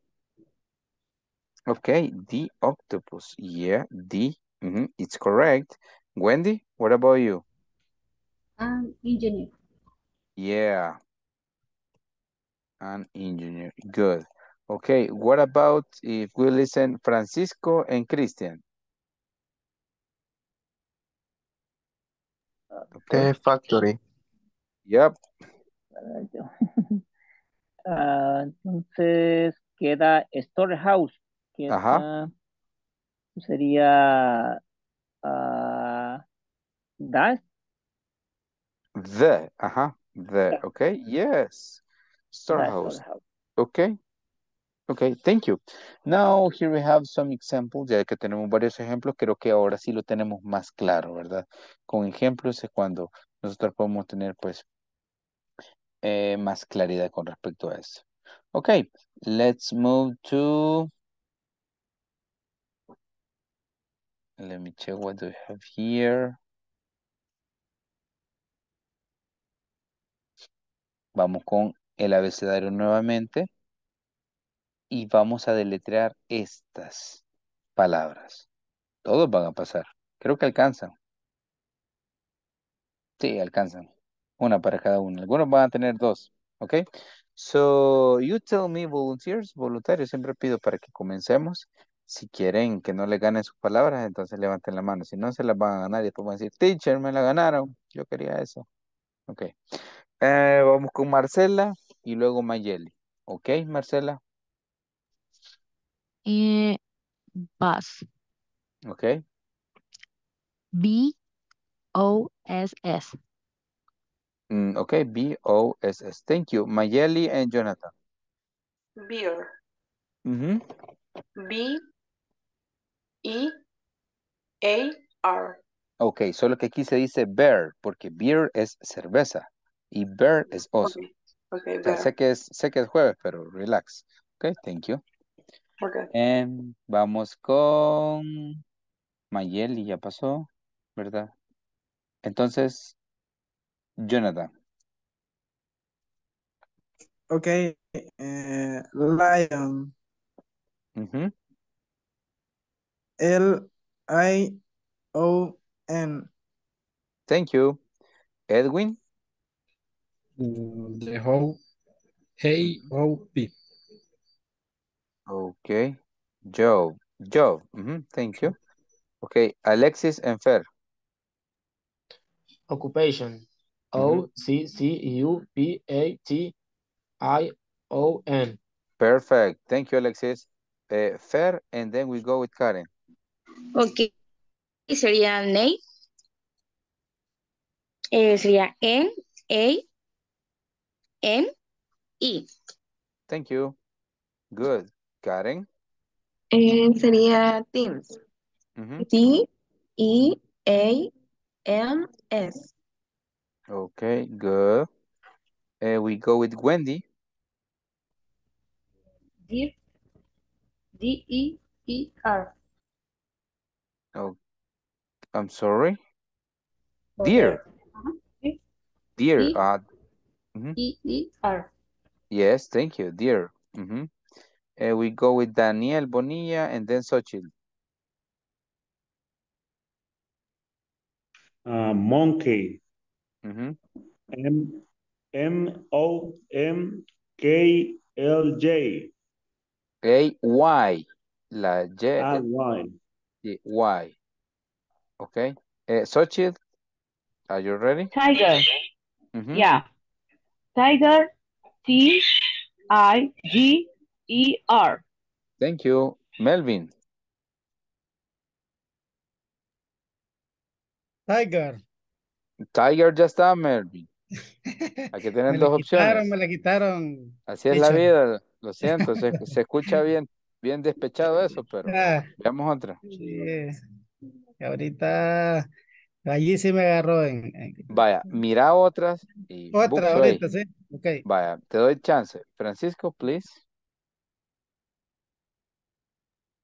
Ok, The Octopus. Yeah, The. it's correct. Wendy, what about you? An engineer. Yeah. An engineer. Good. Okay, what about if we listen Francisco and Christian? Okay. The factory. Yep. Uh, entonces queda storehouse. Queda, Ajá. Sería uh, That. The, ajá, the, okay, yes. Storehouse. Okay. Okay, thank you. Now here we have some examples, ya que tenemos varios ejemplos, creo que ahora sí lo tenemos más claro, ¿verdad? Con ejemplos es cuando nosotros podemos tener pues eh, más claridad con respecto a eso. Okay, let's move to Let me check what do we have here. Vamos con el abecedario nuevamente y vamos a deletrear estas palabras. Todos van a pasar. Creo que alcanzan. Sí, alcanzan. Una para cada uno. Algunos van a tener dos. ¿Ok? So, you tell me volunteers, voluntarios. Siempre pido para que comencemos. Si quieren que no le ganen sus palabras, entonces levanten la mano. Si no, se las van a ganar y después decir, teacher, me la ganaron. Yo quería eso. Ok. Eh, vamos con Marcela y luego Mayeli. ¿Ok, Marcela? Eh, bus. Ok. B-O-S-S. Mm, ok, B-O-S-S. Thank you. Mayeli and Jonathan. Beer. B-E-A-R. Ok, solo que aquí se dice bear, porque beer es cerveza. Y Bert es oso. sé, que es, sé que es jueves, pero relax. Ok, thank you. Okay. Em, vamos con Mayeli, ya pasó, ¿verdad? Entonces, Jonathan. Ok, eh, lion. L-I-O-N. Thank you. Edwin. The whole hey people. Okay. Job. Job. Mm -hmm. Thank you. Okay. Alexis and fair Occupation. O mm-hmm. C C U P A T I O N. Perfect. Thank you, Alexis. Uh, and then we go with Karen. Okay. Sería Ney. Eh, sería N, A, M-E. Thank you. Good. Karen. And sería Teams. Mm -hmm. D-E-A-M-S. Okay, good. Uh, we go with Wendy. Deer. D-E-E-R. Oh, I'm sorry. Dear. Dear. Uh-huh. Uh, Mm -hmm. E E R. Yes, thank you, dear. Mm -hmm. uh, we go with Daniel Bonilla and then Sochil. Uh, monkey. Mm -hmm. M M O M K L J. A Y. La J. A ah, Y. Y. Okay. Uh, Sochil, are you ready? Tiger. Mm -hmm. Yeah. Tiger, T-I-G-E-R. Thank you. Melvin. Tiger. Tiger ya está, Melvin. Aquí tienen dos la opciones. Quitaron, me la quitaron. Así es la vida, lo siento, se, escucha bien, bien despechado eso, pero ah. veamos otra. Sí. Ahorita Allí sí me agarró en... Vaya, mira otras y... Otra ahorita, sí. Okay. Vaya, te doy chance. Francisco, please.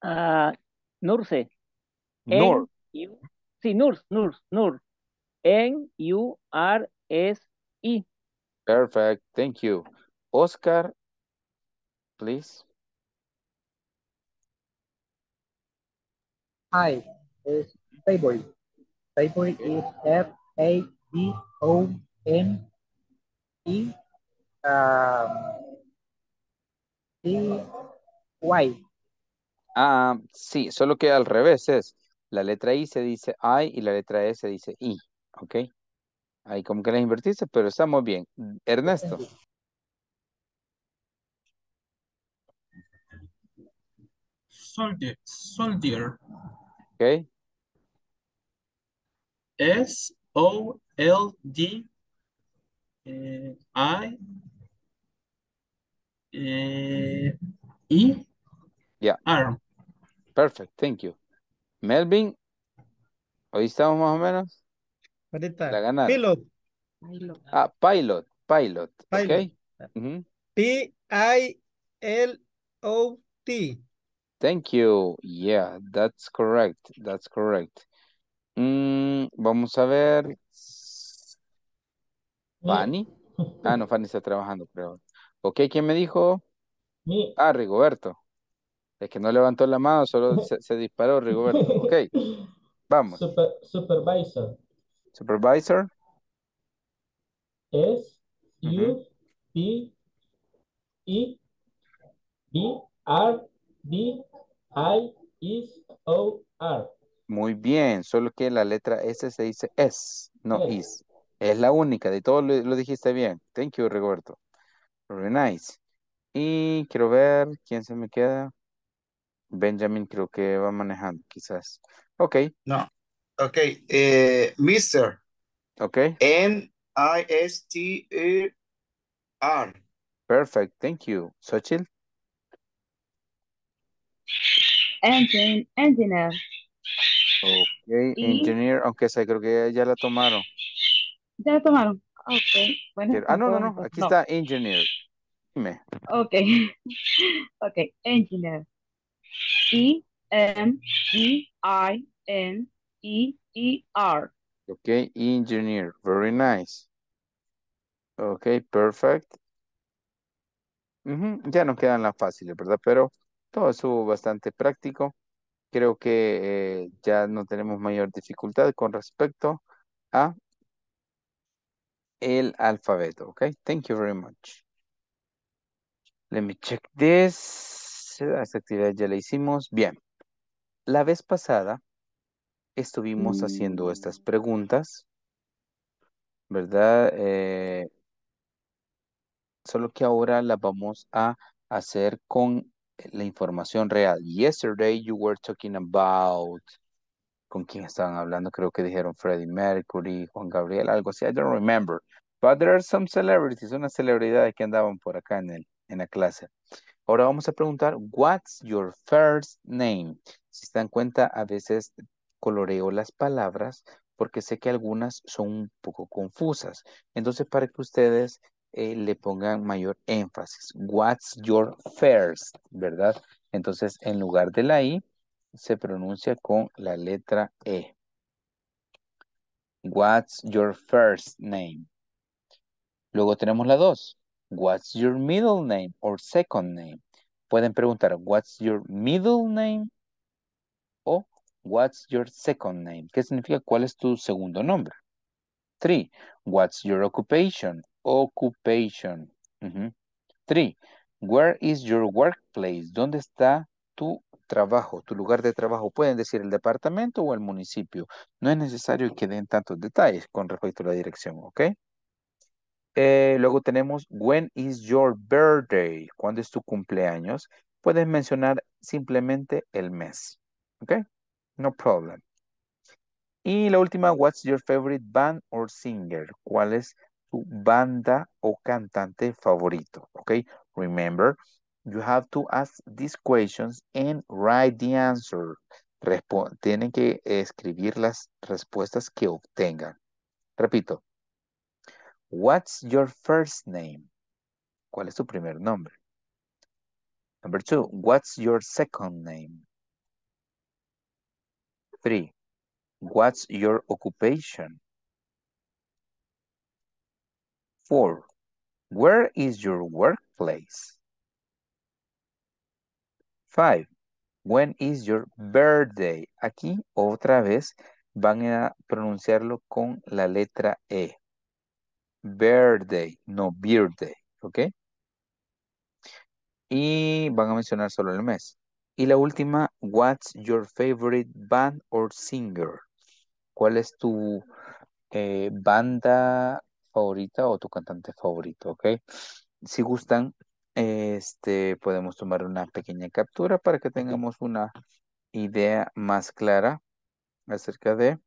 Ah, Nurse. Nur. sí, Nurse, Nurse, Nurse. N-U-R-S-I. Perfect, thank you. Oscar, please. Hi, es Paper is F A B O m E ah, Y. Ah, sí, solo que al revés es. La letra I se dice I y la letra E se dice I. ¿Ok? Ahí como que la invertiste, pero estamos bien. Ernesto. Soldier. Soldier. Ok. S O L D eh, I eh, E yeah. R. Perfect, thank you. Melvin, hoy estamos más o menos. Ahorita. La gana. Pilot. Ah, pilot, pilot. pilot. Okay. P I L O T. Thank you. Yeah, that's correct. That's correct. Mm, vamos a ver. Fanny. Ah, no, Fanny está trabajando, creo Ok, ¿quién me dijo? Ah, Rigoberto. Es que no levantó la mano, solo se, disparó Rigoberto. Ok, vamos. supervisor. Supervisor. S, U, P, E, R, B, I, S, O, R. Muy bien, solo que la letra S se dice es, no is. Es la única, de todo lo, dijiste bien. Thank you, Rigoberto. Very nice. Y quiero ver quién se me queda. Benjamin creo que va manejando, quizás. Ok. No. Ok. Eh, mister. Ok. N-I-S-T-E-R. Perfect. Thank you. Sochil. engineer. Ok, engineer, aunque creo que ya la tomaron. Ya la tomaron. Ah, ok, bueno. Ah, no, no, no, aquí está engineer. Dime. Ok, ok, engineer. e m g e, i n e e r Ok, engineer, very nice. Ok, perfect. Ya no quedan las fáciles, ¿verdad? Pero todo estuvo bastante práctico creo que eh, ya no tenemos mayor dificultad con respecto a el alfabeto, ¿ok? Thank you very much. Let me check this. Ah, esta actividad ya la hicimos. Bien. La vez pasada estuvimos haciendo estas preguntas, ¿verdad? Eh, solo que ahora las vamos a hacer con la información real. Yesterday you were talking about con quién estaban hablando, creo que dijeron Freddie Mercury, Juan Gabriel, algo así, I don't remember. But there are some celebrities, unas celebridades que andaban por acá en, el, en la clase. Ahora vamos a preguntar, what's your first name? Si se dan cuenta, a veces coloreo las palabras porque sé que algunas son un poco confusas. Entonces, para que ustedes eh, le pongan mayor énfasis. What's your first, ¿verdad? Entonces, en lugar de la I, se pronuncia con la letra E. What's your first name? Luego tenemos la dos. What's your middle name or second name? Pueden preguntar, what's your middle name? O what's your second name? ¿Qué significa cuál es tu segundo nombre? Three, what's your occupation occupation. Three, where is your workplace? ¿Dónde está tu trabajo, tu lugar de trabajo? Pueden decir el departamento o el municipio. No es necesario que den tantos detalles con respecto a la dirección, ¿ok? Eh, luego tenemos, when is your birthday? ¿Cuándo es tu cumpleaños? Puedes mencionar simplemente el mes, ¿ok? No problem. Y la última, what's your favorite band or singer? ¿Cuál es banda o cantante favorito. ok, remember, you have to ask these questions and write the answer. tienen que escribir las respuestas que obtengan. Repito. What's your first name? ¿Cuál es tu primer nombre? Number two, what's your second name? Three, what's your occupation? four. Where is your workplace? Five. When is your birthday? Aquí otra vez van a pronunciarlo con la letra E. Birthday, no birthday, ¿ok? Y van a mencionar solo el mes. Y la última, what's your favorite band or singer? ¿Cuál es tu eh, banda favorita o tu cantante favorito, ¿ok? Si gustan, este, podemos tomar una pequeña captura para que tengamos una idea más clara acerca de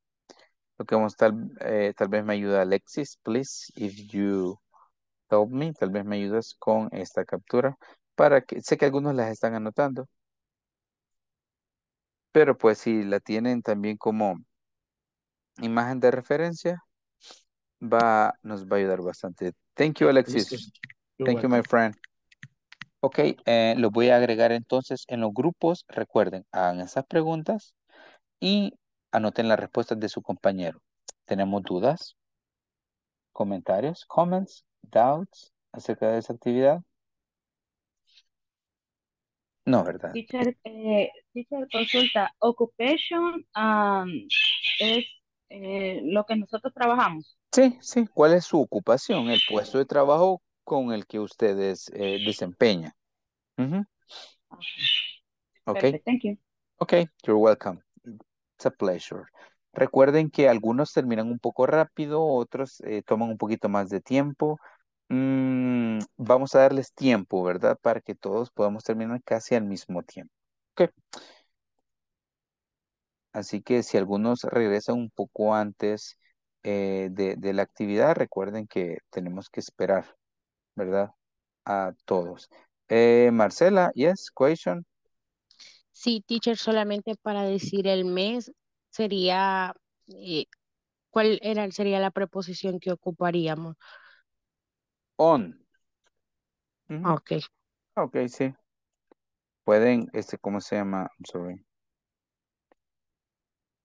lo que vamos tal, eh, tal vez me ayuda Alexis, please, if you help me, tal vez me ayudas con esta captura para que, sé que algunos las están anotando, pero pues si la tienen también como imagen de referencia, va, nos va a ayudar bastante. Thank you, Alexis. Thank you, my friend. Ok, eh, lo voy a agregar entonces en los grupos. Recuerden, hagan esas preguntas y anoten las respuestas de su compañero. ¿Tenemos dudas? ¿Comentarios? ¿Comments? ¿Doubts acerca de esa actividad? No, ¿verdad? Teacher, eh, consulta, occupation um, es eh, lo que nosotros trabajamos. Sí, sí. ¿Cuál es su ocupación? El puesto de trabajo con el que ustedes eh, desempeñan. Ok. Okay. thank you. Okay, you're welcome. It's a pleasure. Recuerden que algunos terminan un poco rápido, otros eh, toman un poquito más de tiempo. Mm, vamos a darles tiempo, ¿verdad? Para que todos podamos terminar casi al mismo tiempo. Ok. Así que si algunos regresan un poco antes eh, de, la actividad, recuerden que tenemos que esperar, ¿verdad? A todos. Eh, Marcela, yes, question. Sí, teacher, solamente para decir el mes sería, eh, ¿cuál era, sería la preposición que ocuparíamos? On. Ok. Ok, sí. Pueden, este, ¿cómo se llama? sorry.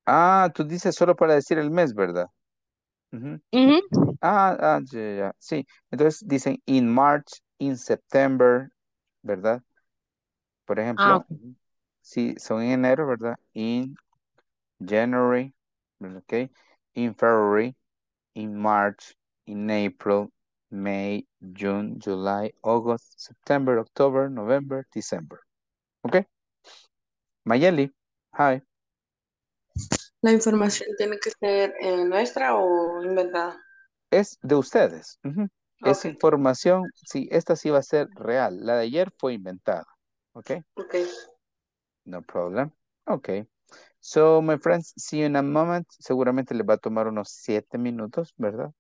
Ah, tú dices solo para decir el mes, ¿verdad? Ah, ah sí. Entonces dicen in March, in September, ¿verdad? Por ejemplo, si ah, sí, son en enero, ¿verdad? In January, ¿ok? In February, in March, in April, May, June, July, August, September, October, November, December. ¿Ok? Mayeli, hi. ¿La información tiene que ser eh, nuestra o inventada? Es de ustedes. Esa Es información, sí, esta sí va a ser real. La de ayer fue inventada. ¿Ok? Ok. No problem. Ok. So, my friends, see you in a moment. Seguramente les va a tomar unos siete minutos, ¿verdad?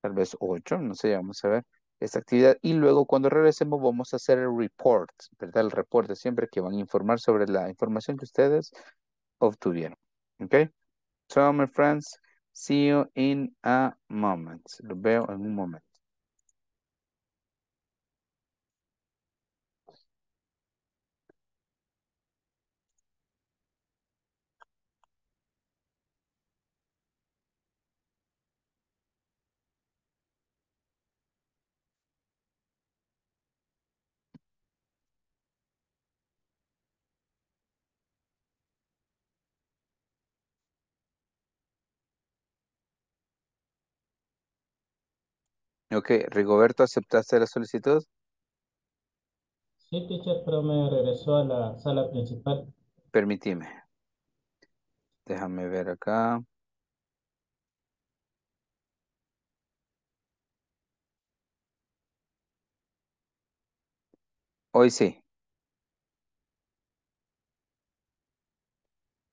Tal vez ocho, no sé, vamos a ver esta actividad y luego cuando regresemos vamos a hacer el report, ¿verdad? El reporte siempre que van a informar sobre la información que ustedes obtuvieron. Okay. So, my friends, see you in a moment. Lo veo en un momento. Ok, Rigoberto, ¿aceptaste la solicitud? Sí, teacher, pero me regresó a la sala principal. Permitime. Déjame ver acá. Hoy sí.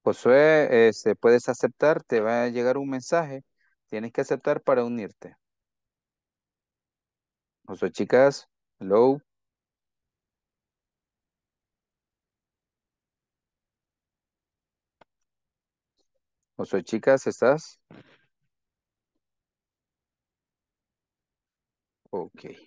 Josué, eh, puedes aceptar, te va a llegar un mensaje. Tienes que aceptar para unirte. No chicas. Hello. chicas, ¿estás? okay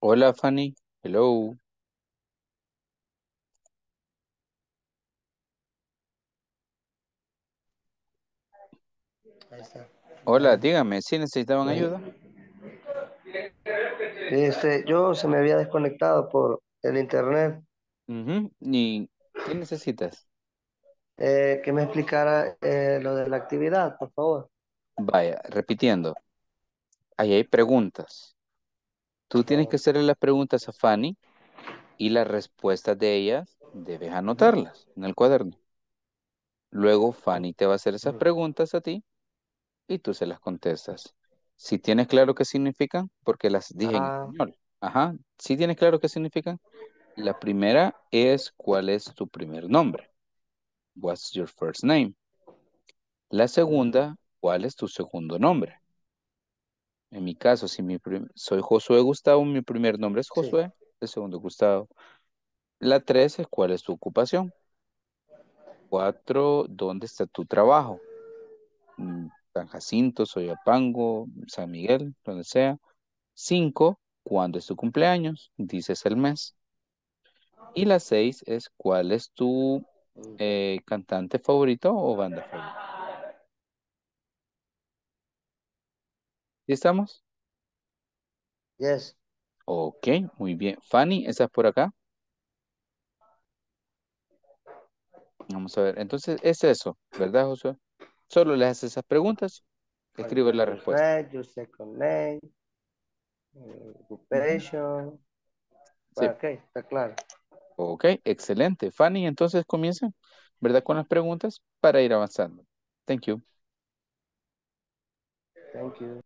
Hola Fanny, hello. Hola, dígame, si necesitaban ayuda? Este, yo se me había desconectado por el internet. ¿Y qué necesitas? Eh, que me explicara eh, lo de la actividad, por favor. Vaya, repitiendo, ahí hay preguntas. Tú tienes que hacerle las preguntas a Fanny y las respuestas de ellas debes anotarlas en el cuaderno. Luego Fanny te va a hacer esas preguntas a ti y tú se las contestas. Si tienes claro qué significan, porque las dije en ah. español. Ajá, si tienes claro qué significan. La primera es cuál es tu primer nombre. What's your first name? La segunda, ¿cuál es tu segundo nombre? En mi caso, si mi soy Josué Gustavo, mi primer nombre es Josué, el segundo Gustavo. La tres es cuál es tu ocupación. Cuatro, ¿dónde está tu trabajo? Mm, San Jacinto, Soyapango, San Miguel, donde sea. Cinco, ¿cuándo es tu cumpleaños? Dices el mes. Y la seis es cuál es tu mm. eh, cantante favorito o banda favorita. estamos? Yes. Ok, muy bien. Fanny, ¿estás por acá? Vamos a ver. Entonces, es eso, ¿verdad, José? Solo le haces esas preguntas, escribe la respuesta. Sí. Ok, está claro. Ok, excelente. Fanny, entonces comienza, ¿verdad? Con las preguntas para ir avanzando. Thank you. Thank you.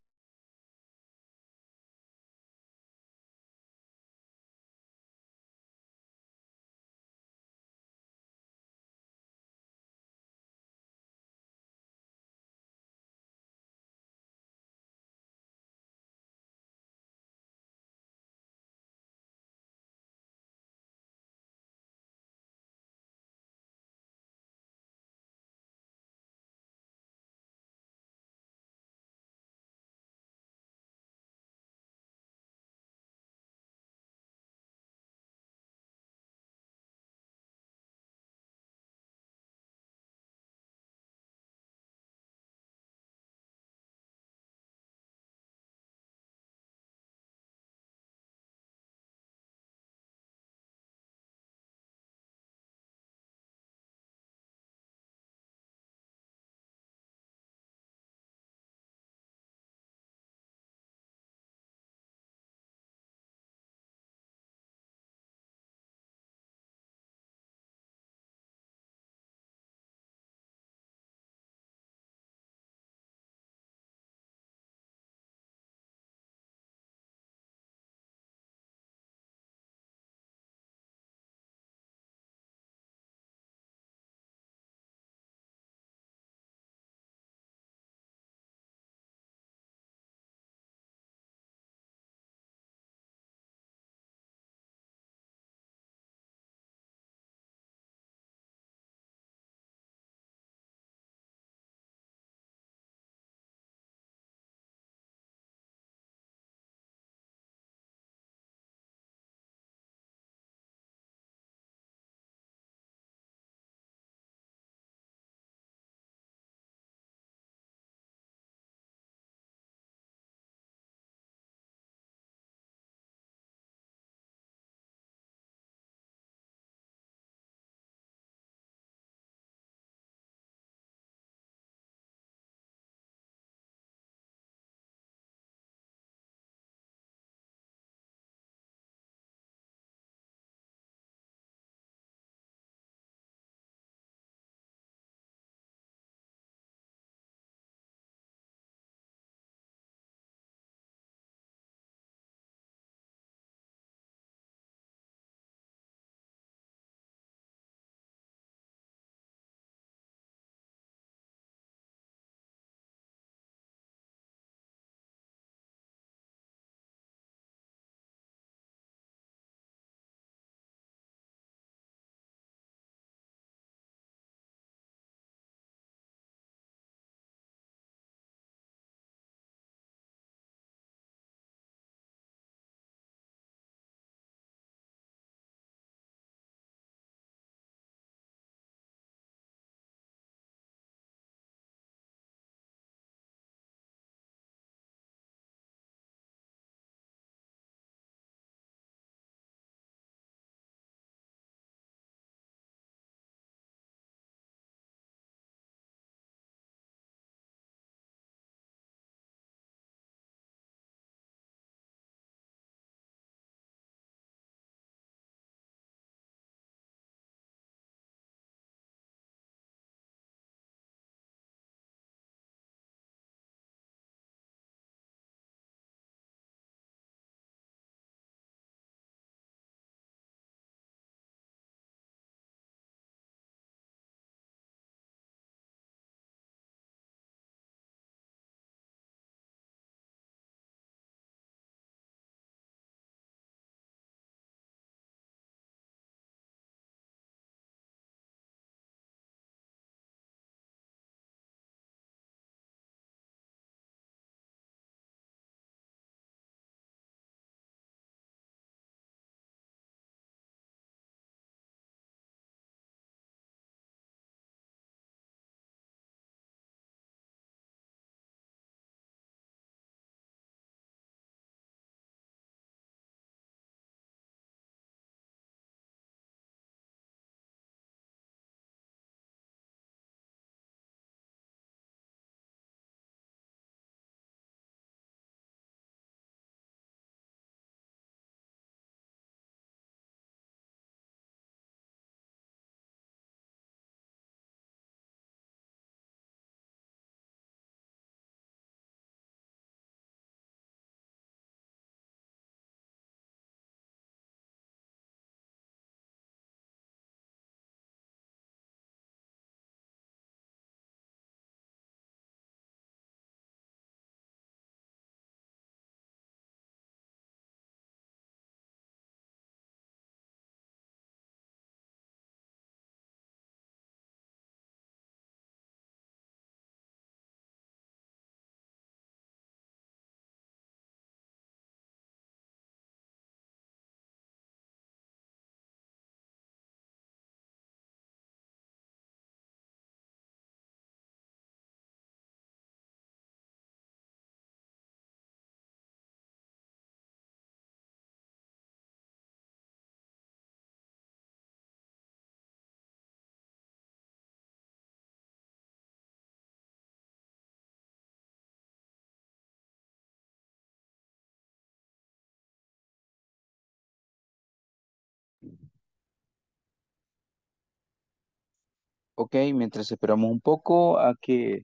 Ok, mientras esperamos un poco a que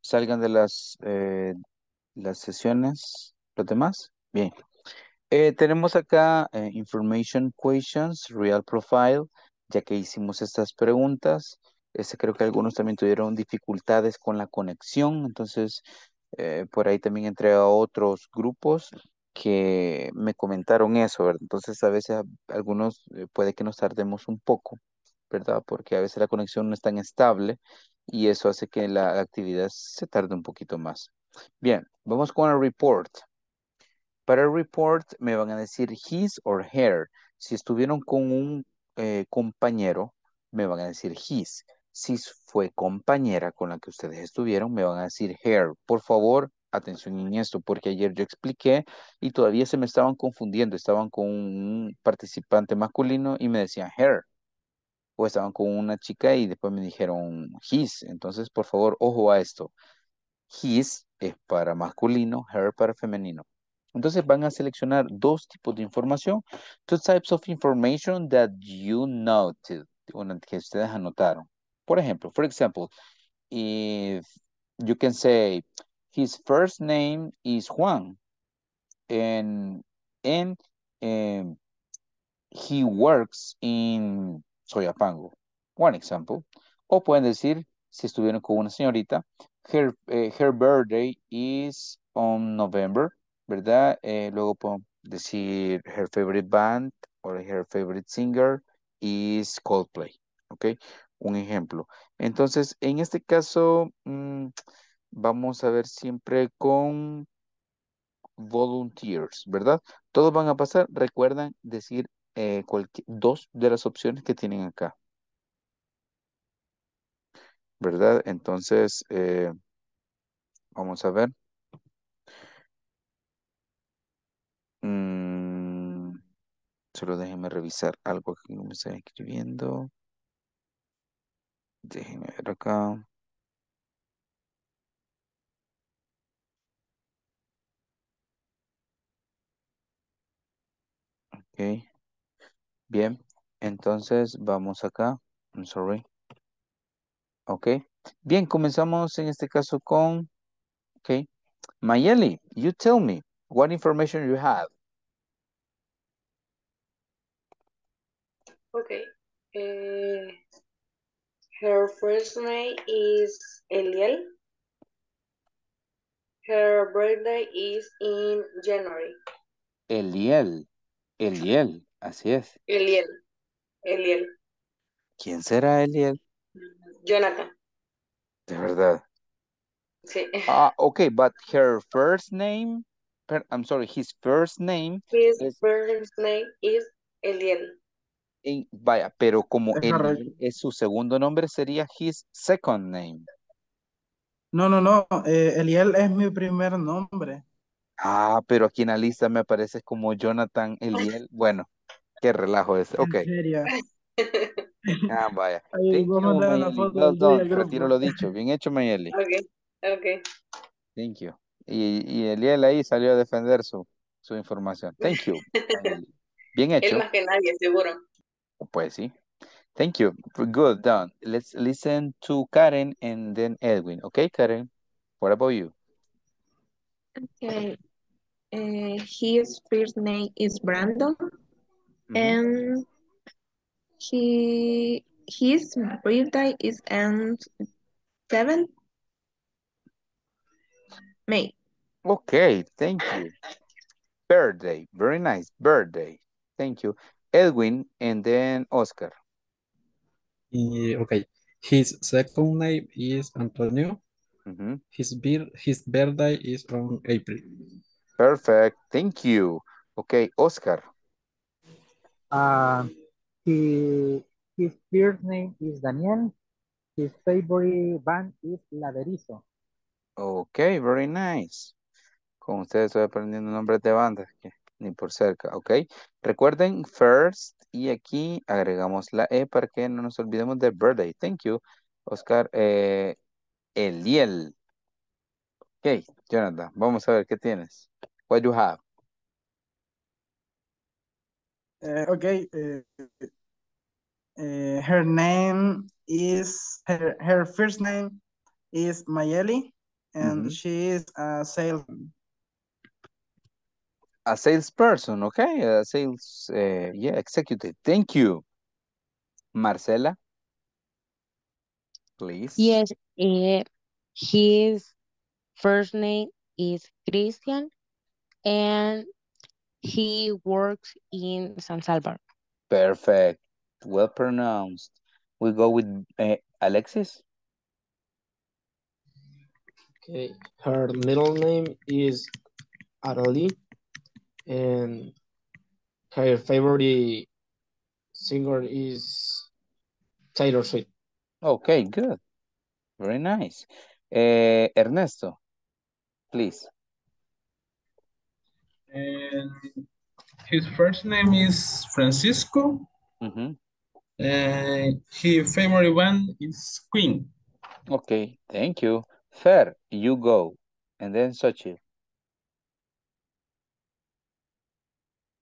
salgan de las, eh, las sesiones los demás. Bien. Eh, tenemos acá eh, Information Questions, Real Profile, ya que hicimos estas preguntas. Este, creo que algunos también tuvieron dificultades con la conexión, entonces por ahí también entré a otros grupos que me comentaron eso, ¿verdad? Entonces a veces algunos puede que nos tardemos un poco. ¿verdad? Porque a veces la conexión no es tan estable y eso hace que la actividad se tarde un poquito más. Bien, vamos con el report. Para el report me van a decir his or her. Si estuvieron con un eh, compañero, me van a decir his. Si fue compañera con la que ustedes estuvieron, me van a decir her. Por favor, atención en esto, porque ayer yo expliqué y todavía se me estaban confundiendo. Estaban con un participante masculino y me decían her estaban con una chica y después me dijeron his. Entonces, por favor, ojo a esto. His es para masculino, her para femenino. Entonces van a seleccionar dos tipos de información, two types of information that you noted, que ustedes anotaron. Por ejemplo, for example, if you can say his first name is Juan and eh, he works in soy pango. One example. O pueden decir, si estuvieron con una señorita, her, eh, her birthday is on November, ¿verdad? Eh, luego pueden decir her favorite band or her favorite singer is Coldplay, ¿ok? Un ejemplo. Entonces, en este caso, mm, vamos a ver siempre con volunteers, ¿verdad? Todos van a pasar, recuerdan decir eh, dos de las opciones que tienen acá. ¿Verdad? Entonces, eh, vamos a ver. Mm, solo déjenme revisar algo que no me está escribiendo. Déjenme ver acá. Okay. Bien, entonces vamos acá. I'm sorry. Ok. Bien, comenzamos en este caso con... Ok. Mayeli, you tell me what information you have. Okay. Eh, her first name is Eliel. Her birthday is in January. Eliel. Eliel. Así es. Eliel. Eliel. ¿Quién será Eliel? Mm, Jonathan. De verdad. Sí. Ah, ok, but her first name, I'm sorry, his first name. His first name is Eliel. vaya, pero como Eliel es su segundo nombre, sería his second name. No, no, no, eh, Eliel es mi primer nombre. Ah, pero aquí en la lista me aparece como Jonathan Eliel. Bueno, Qué relajo ese, Ok. ¿En serio? Ah, vaya. Thank you, la foto no, retiro lo dicho. Bien hecho, Mayeli. Ok, ok. Thank you. Y, y Eliel ahí salió a defender su, su información. Thank you. Bien hecho. Él más que nadie, seguro. Pues sí. Thank you. Good, done. Let's listen to Karen and then Edwin. Okay, Karen, what about you? Okay. Eh, his first name is Brandon. -hmm. And he his birthday is on 7th May. Okay, thank you. birthday, very nice, birthday. Thank you. Edwin and then Oscar. Yeah, okay, his second name is Antonio. Mm -hmm. His, bir his birthday is on April. Perfect, thank you. Okay, Oscar. Uh, his first name is Daniel. His favorite band is Laderizo. Ok, very nice. Con ustedes estoy aprendiendo nombres de bandas, ni por cerca, ok. Recuerden, first, y aquí agregamos la E para que no nos olvidemos de birthday. Thank you, Oscar eh, Eliel. Ok, Jonathan, vamos a ver qué tienes. What you have? Uh, okay. Uh, her name is her, her first name is Mayeli, and mm -hmm. she is a sales a salesperson. Okay, a sales uh, yeah executive. Thank you, Marcela. Please. Yes. Uh, his first name is Christian, and he works in San Salvador. Perfect. Well pronounced. We go with uh, Alexis. Okay. Her middle name is Arali and her favorite singer is Taylor Swift. Okay, good. Very nice. Uh, Ernesto, please. And his first name is Francisco. Mm -hmm. And his favorite one is Queen. Okay, thank you. Fair, you go. And then Sochi.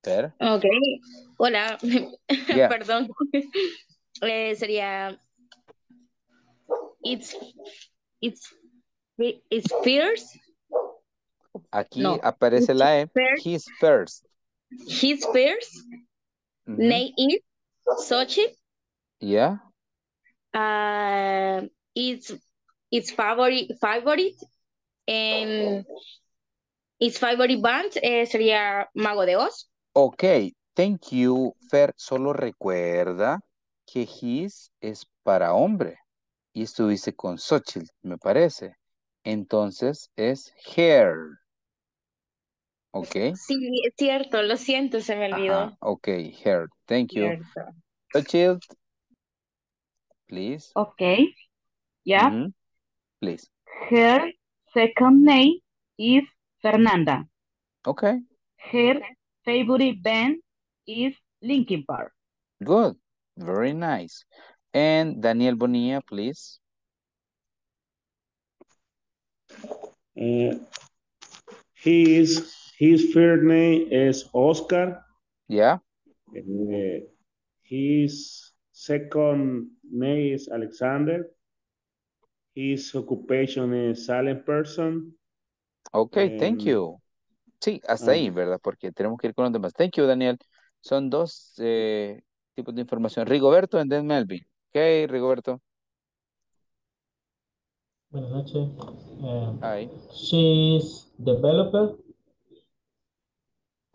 Fair. Okay, hola. Yeah. Perdón. Eh, sería... It's, it's, it's fierce. Aquí aparece la E. His first. His first. Name Sochi. Yeah. Uh, it's favorite favorite and it's favorite band eh, sería Mago de Oz. Ok, thank you, Fer. Solo recuerda que his es para hombre y estuviste con Sochi, me parece. Entonces es hair. Ok. Sí, es cierto, lo siento, se me olvidó. Ajá, ok, heard. Thank you. Cierto. child, Please. Ok. Yeah. Mm -hmm. Please. Her second name is Fernanda. Okay. Her favorite band is Linkin Park. Good. Very nice. And Daniel Bonilla, please. Mm. He is His first name is Oscar. Yeah. Eh, his second name is Alexander. His occupation is silent person. Okay, thank you. Sí, hasta ahí, ¿verdad? Porque tenemos que ir con los demás. Thank you, Daniel. Son dos eh, tipos de información. Rigoberto and then Melvin. Okay, Rigoberto. Buenas noches. Eh, She's developer.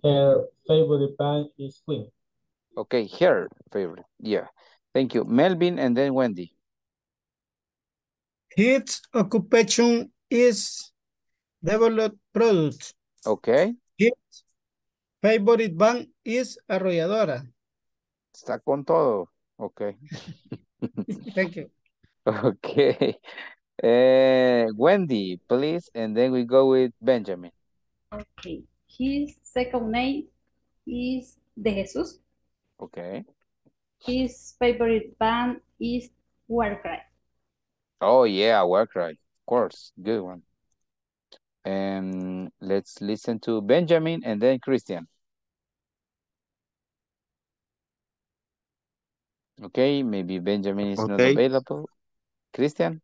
Her uh, favorite band is Queen. Okay, her favorite. Yeah. Thank you. Melvin and then Wendy. His occupation is developed product. Okay. His favorite band is Arrolladora. Está con todo. Okay. Thank you. Okay. Uh, Wendy, please, and then we go with Benjamin. Okay. His second name is De Jesus. Okay. His favorite band is Warcry. Oh yeah, Warcry, of course, good one. And let's listen to Benjamin and then Christian. Okay, maybe Benjamin is okay. not available. Christian?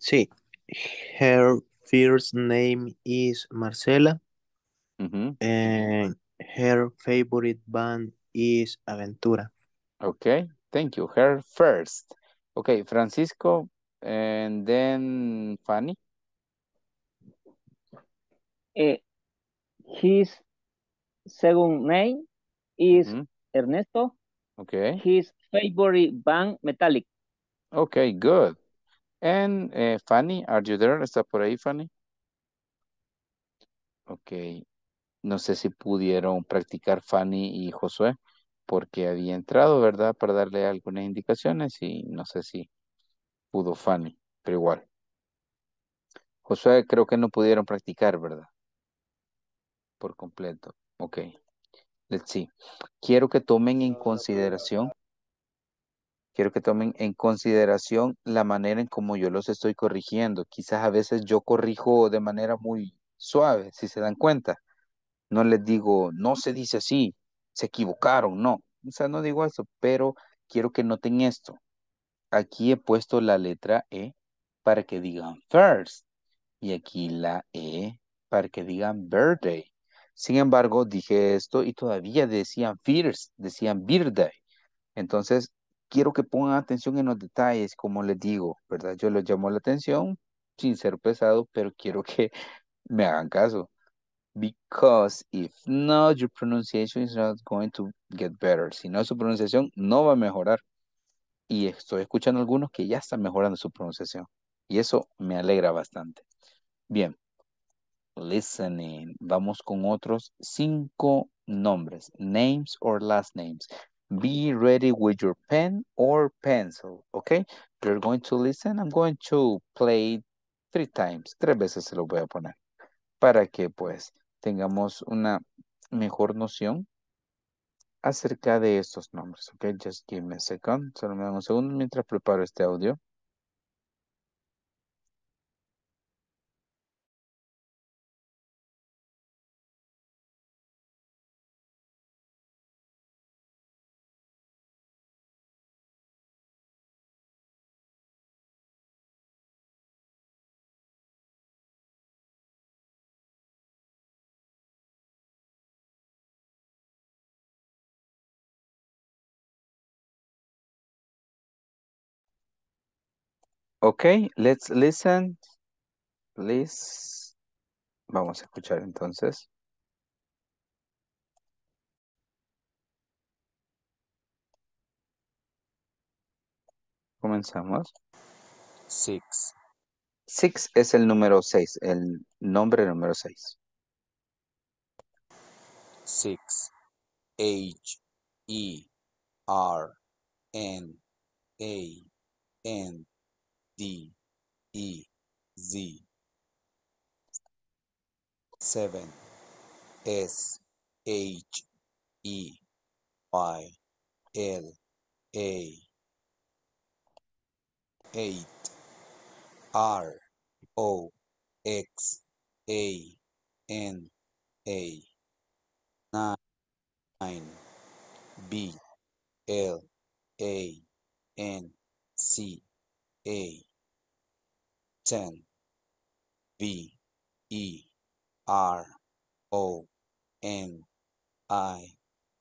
See, sí. her first name is Marcela. Mm -hmm. And her favorite band is Aventura. Okay, thank you. Her first. Okay, Francisco, and then Fanny. Uh, his second name is mm -hmm. Ernesto. Okay. His favorite band, Metallic. Okay, good. And uh, Fanny, are you there? Está por ahí, Fanny? Okay. no sé si pudieron practicar Fanny y Josué, porque había entrado, ¿verdad? Para darle algunas indicaciones y no sé si pudo Fanny, pero igual. Josué creo que no pudieron practicar, ¿verdad? Por completo. Ok. Let's see. Quiero que tomen en consideración. Quiero que tomen en consideración la manera en cómo yo los estoy corrigiendo. Quizás a veces yo corrijo de manera muy suave, si se dan cuenta no les digo, no se dice así, se equivocaron, no. O sea, no digo eso, pero quiero que noten esto. Aquí he puesto la letra E para que digan first y aquí la E para que digan birthday. Sin embargo, dije esto y todavía decían first, decían birthday. Entonces, quiero que pongan atención en los detalles, como les digo, ¿verdad? Yo les llamo la atención sin ser pesado, pero quiero que me hagan caso. Because if not, your pronunciation is not going to get better. Si no, su pronunciación no va a mejorar. Y estoy escuchando algunos que ya están mejorando su pronunciación. Y eso me alegra bastante. Bien. Listening. Vamos con otros cinco nombres. Names or last names. Be ready with your pen or pencil. Okay? You're going to listen. I'm going to play three times. Tres veces se lo voy a poner. Para que pues tengamos una mejor noción acerca de estos nombres. Ok, just give me a second. Solo me dan un segundo mientras preparo este audio. Okay, let's listen. Please. Vamos a escuchar entonces. Comenzamos. Six. Six es el número seis, el nombre número seis. Six. H. E. R. N. A. N. D E Z seven S H E Y L A eight R O X A N A nine, nine B L A N C a ten B E R O N I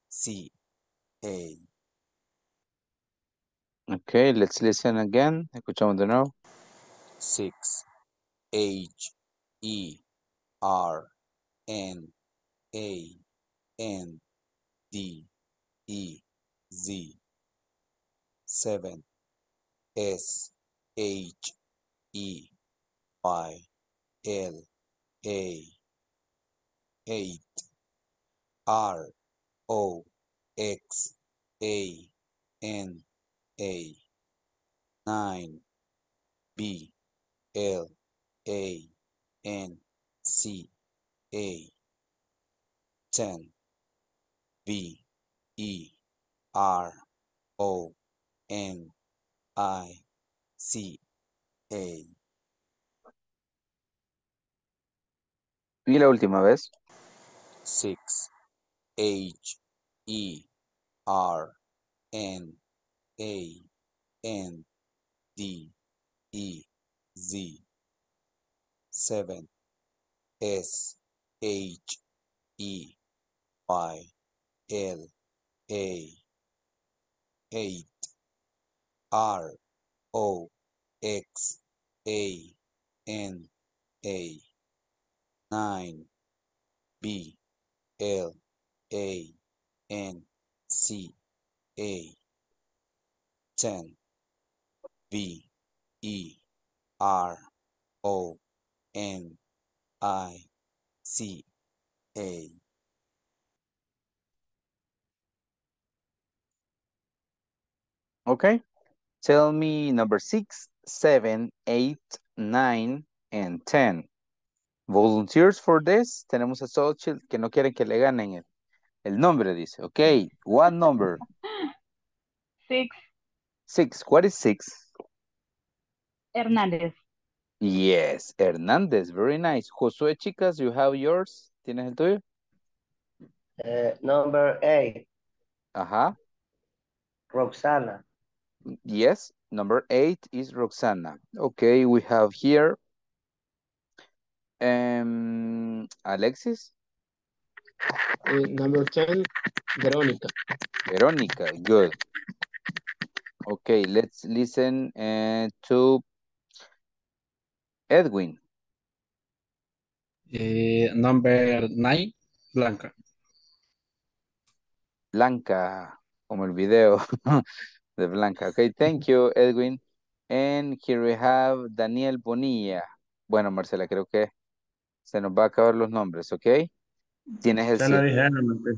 C A. Okay, let's listen again. Escuchamos de nuevo. Six H E R N A N D E Z. Seven S H E Y L A eight R O X A N A nine B L A N C A ten B E R O N I C. A. Eh. ¿Y la última vez? 6. H. E. R. N. A. N. D. E. Z. 7. S. H. E. I. L. A. 8. R. O X A N A nine B L A N C A ten V E R O N I C A Okay. Tell me number six, seven, eight, nine, and ten. Volunteers for this. Tenemos a todos que no quieren que le ganen el, el nombre, dice. Ok, what number? Six. Six. What is six? Hernández. Yes, Hernández. Very nice. Josué, chicas, you have yours. ¿Tienes el tuyo? Eh, number eight. Ajá. Roxana. Yes, number eight is Roxana. Okay, we have here um, Alexis. Uh, number 10, Veronica. Veronica, good. Okay, let's listen uh, to Edwin. Uh, number nine, Blanca. Blanca, como el video. de Blanca. Okay, thank you, Edwin. And here we have Daniel Bonilla. Bueno, Marcela, creo que se nos va a acabar los nombres, ¿ok? Tienes el... Ya la dijeron, ah,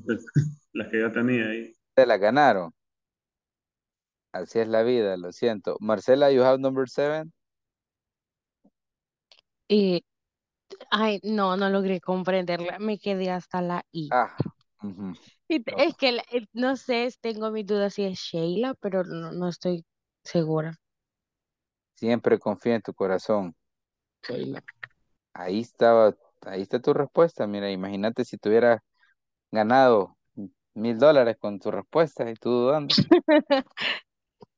las que yo tenía ahí. Se la ganaron. Así es la vida, lo siento. Marcela, you have number seven? Eh, ay, no, no logré comprenderla. Me quedé hasta la I. Ah, es que eh, no sé, tengo mi duda si es Sheila, pero no, estoy segura. Siempre confía en tu corazón. Sheila. Ahí estaba, ahí está tu respuesta. Mira, imagínate si tuvieras ganado mil dólares con tu respuesta y tú dudando.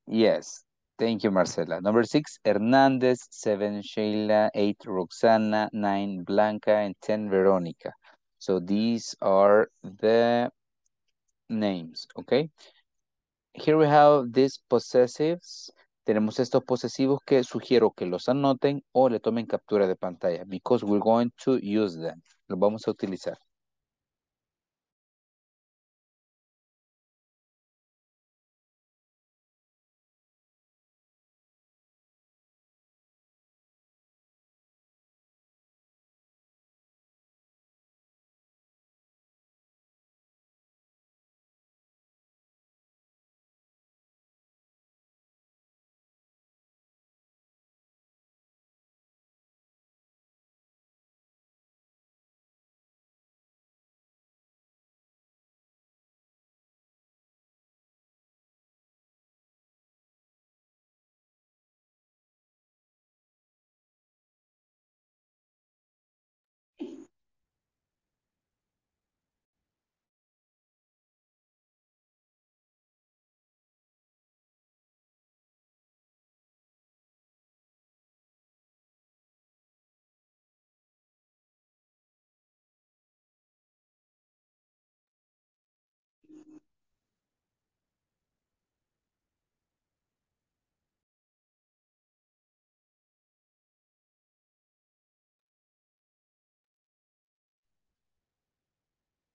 yes. Thank you, Marcela. Number six, Hernández. Seven, Sheila. Eight, Roxana. Nine, Blanca. And ten, Verónica. So these are the names, okay? Here we have these possessives. Tenemos estos posesivos que sugiero que los anoten o le tomen captura de pantalla because we're going to use them. Los vamos a utilizar.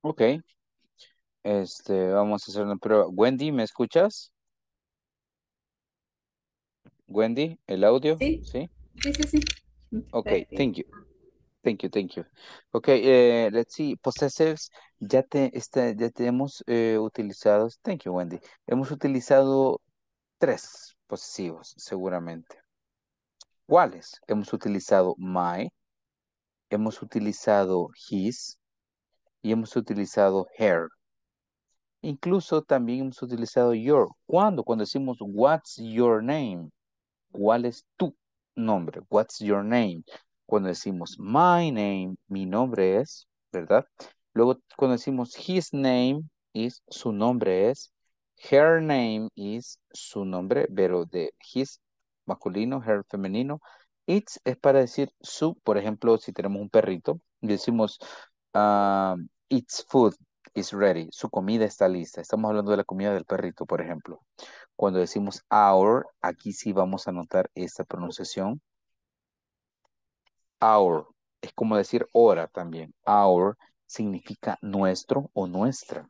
Ok, este, vamos a hacer una prueba. Wendy, ¿me escuchas? Wendy, el audio, ¿sí? Sí, sí, sí. Ok, thank you. Thank you, thank you. Ok, eh, let's see. Possessives, ya te, este, ya tenemos eh, utilizado, thank you, Wendy. Hemos utilizado tres posesivos, seguramente. ¿Cuáles? Hemos utilizado my, hemos utilizado his y hemos utilizado her. Incluso también hemos utilizado your. ¿Cuándo? Cuando decimos what's your name. ¿Cuál es tu nombre? What's your name? Cuando decimos my name, mi nombre es, ¿verdad? Luego cuando decimos his name is, su nombre es. Her name is, su nombre, pero de his masculino, her femenino. It's es para decir su, por ejemplo, si tenemos un perrito, decimos Ah, its food is ready. Su comida está lista. Estamos hablando de la comida del perrito, por ejemplo. Cuando decimos our, aquí sí vamos a notar esta pronunciación. Our. Es como decir hora también. Our significa nuestro o nuestra.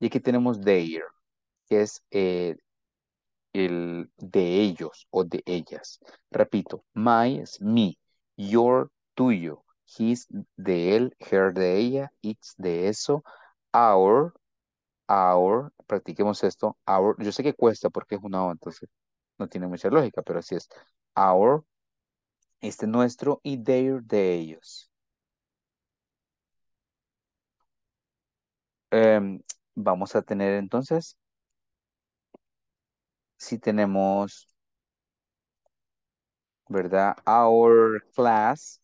Y aquí tenemos their, que es eh, el de ellos o de ellas. Repito, my es mi, your, tuyo, his, de él, her, de ella, it's, de eso, our, our, practiquemos esto, our, yo sé que cuesta porque es una O, entonces no tiene mucha lógica, pero así es, our, este nuestro, y their, de ellos. Em, vamos a tener entonces, si tenemos, ¿verdad? Our class,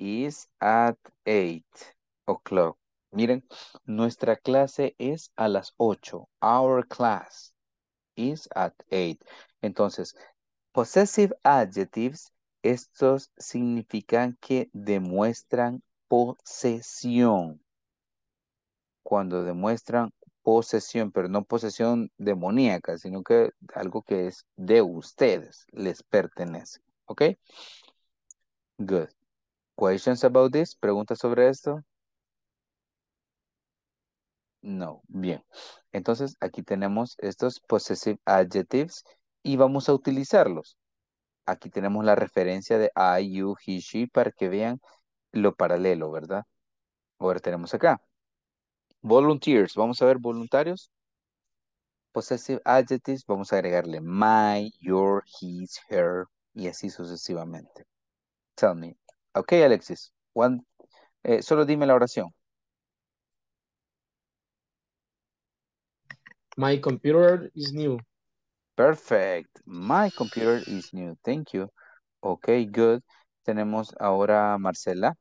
is at 8 o'clock. Miren, nuestra clase es a las 8. Our class is at 8. Entonces, possessive adjectives, estos significan que demuestran posesión. Cuando demuestran posesión, pero no posesión demoníaca, sino que algo que es de ustedes, les pertenece. ¿Ok? Good. Questions about this? ¿Preguntas sobre esto? No. Bien. Entonces, aquí tenemos estos possessive adjectives y vamos a utilizarlos. Aquí tenemos la referencia de I, you, he, she para que vean lo paralelo, ¿verdad? Ahora tenemos acá. Volunteers. Vamos a ver voluntarios. Possessive adjectives. Vamos a agregarle my, your, his, her y así sucesivamente. Tell me, Ok, Alexis. Eh, solo dime la oración. My computer is new. Perfect. My computer is new. Thank you. Ok, good. Tenemos ahora Marcela.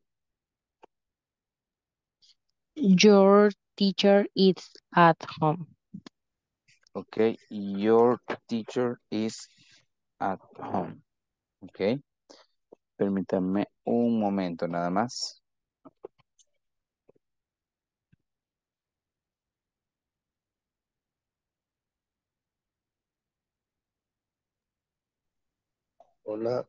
Your teacher is at home. Ok, your teacher is at home. Ok. Permítanme un momento nada más. Hola.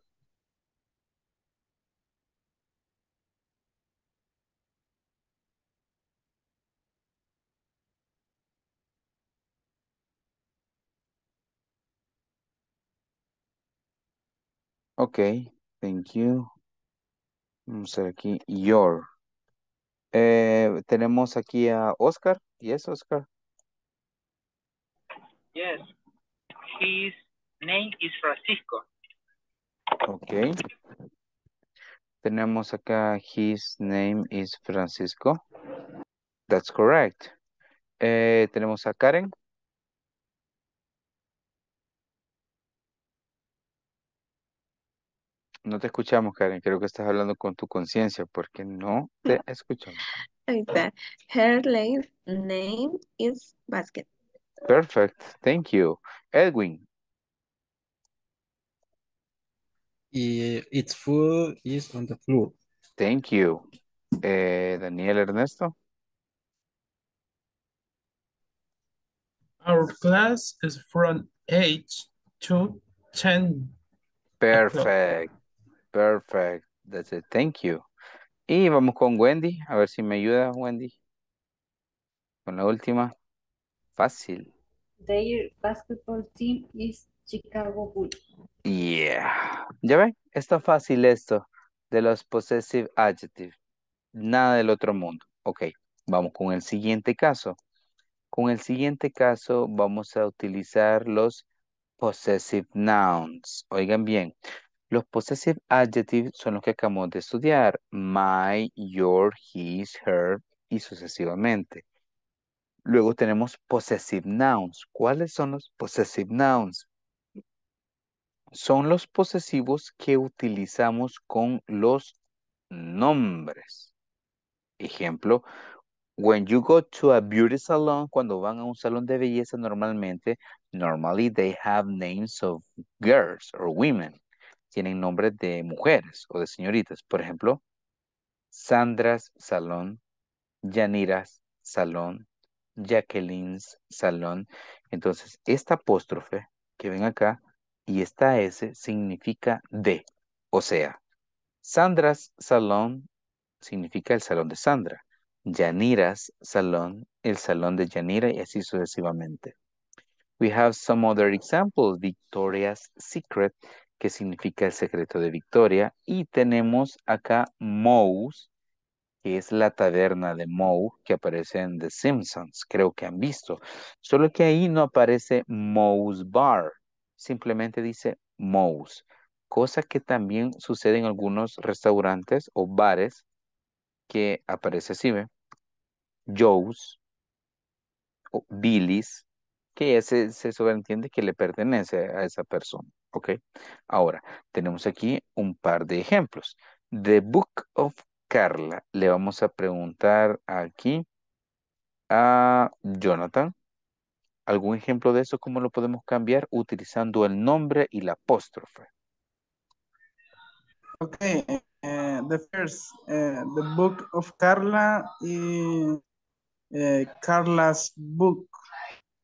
Okay. Thank you. Vamos a ver aquí, your. Eh, tenemos aquí a Oscar. Yes, Oscar. Yes. His name is Francisco. Ok. Tenemos acá, his name is Francisco. That's correct. Eh, tenemos a Karen. No te escuchamos, Karen. Creo que estás hablando con tu conciencia porque no te escuchamos. Ahí está. Her name is Basket. Perfect. Thank you. Edwin. its food is on the floor. Thank you. Eh, Daniel Ernesto. Our class is from 8 to 10. Perfect. Perfect. That's it. Thank you. Y vamos con Wendy. A ver si me ayuda, Wendy. Con la última. Fácil. Their basketball team is Chicago Bulls. Yeah. ¿Ya ven? Está fácil esto de los possessive adjectives. Nada del otro mundo. Ok. Vamos con el siguiente caso. Con el siguiente caso vamos a utilizar los possessive nouns. Oigan bien, los possessive adjectives son los que acabamos de estudiar. My, your, his, her y sucesivamente. Luego tenemos possessive nouns. ¿Cuáles son los possessive nouns? Son los posesivos que utilizamos con los nombres. Ejemplo, when you go to a beauty salon, cuando van a un salón de belleza normalmente, normally they have names of girls or women tienen nombres de mujeres o de señoritas. Por ejemplo, Sandras Salón, Yaniras Salón, Jacqueline's Salón. Entonces, esta apóstrofe que ven acá y esta S significa de. O sea, Sandra's Salón significa el salón de Sandra. Yanira's salón, el salón de Yanira y así sucesivamente. We have some other examples. Victoria's Secret que significa el secreto de victoria. Y tenemos acá mouse que es la taberna de Moe, que aparece en The Simpsons, creo que han visto. Solo que ahí no aparece mouse Bar, simplemente dice mouse cosa que también sucede en algunos restaurantes o bares que aparece así, ¿ve? Joe's, o Billy's, que ese se sobreentiende que le pertenece a esa persona. ¿Ok? Ahora, tenemos aquí un par de ejemplos. The Book of Carla. Le vamos a preguntar aquí a Jonathan. ¿Algún ejemplo de eso? ¿Cómo lo podemos cambiar? Utilizando el nombre y la apóstrofe. Ok, eh, the first, eh, the book of Carla y eh, Carla's book.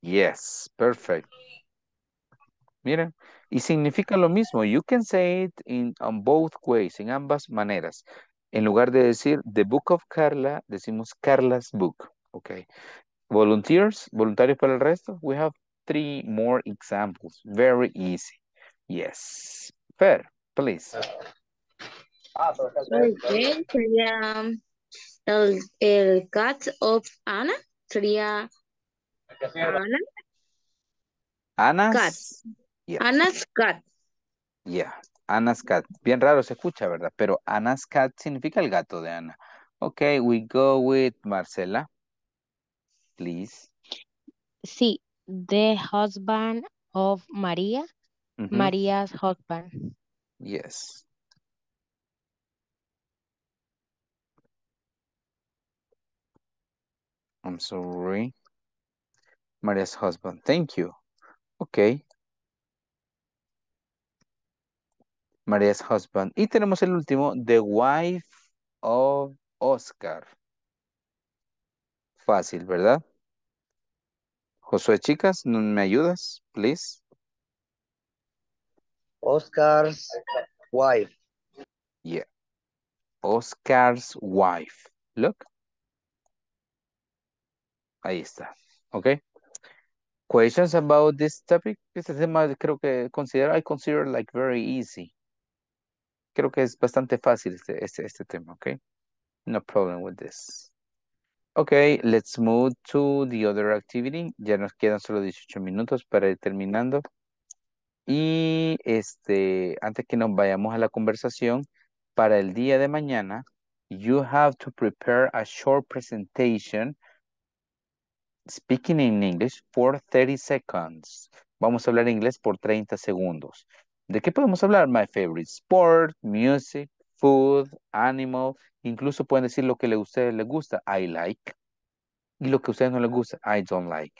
Yes, perfect. Miren, y significa lo mismo. You can say it in on both ways, en ambas maneras. En lugar de decir the book of Carla, decimos Carla's book. Okay. Volunteers, voluntarios para el resto. We have three more examples. Very easy. Yes. Fair, please. Ah, el, cat of Anna. Sería Ana. Anna's. Ana's cat. Yeah, Anascat Bien raro se escucha, ¿verdad? Pero Ana's cat significa el gato de Ana. Ok, we go with Marcela. Please. Sí, the husband of María. Maria's husband. Yes. I'm sorry. Maria's husband. Thank you. Okay. Maria's Husband. Y tenemos el último, The Wife of Oscar. Fácil, ¿verdad? Josué, chicas, ¿me ayudas, please? Oscar's wife. Yeah. Oscar's wife. Look. Ahí está. Ok. Questions about this topic. Este tema creo que considero, I consider like very easy creo que es bastante fácil este, este, este, tema, ¿ok? No problem with this. Ok, let's move to the other activity. Ya nos quedan solo 18 minutos para ir terminando. Y este, antes que nos vayamos a la conversación, para el día de mañana, you have to prepare a short presentation speaking in English for 30 seconds. Vamos a hablar inglés por 30 segundos. ¿De qué podemos hablar? My favorite sport, music, food, animal. Incluso pueden decir lo que a ustedes les gusta, I like. Y lo que a ustedes no les gusta, I don't like.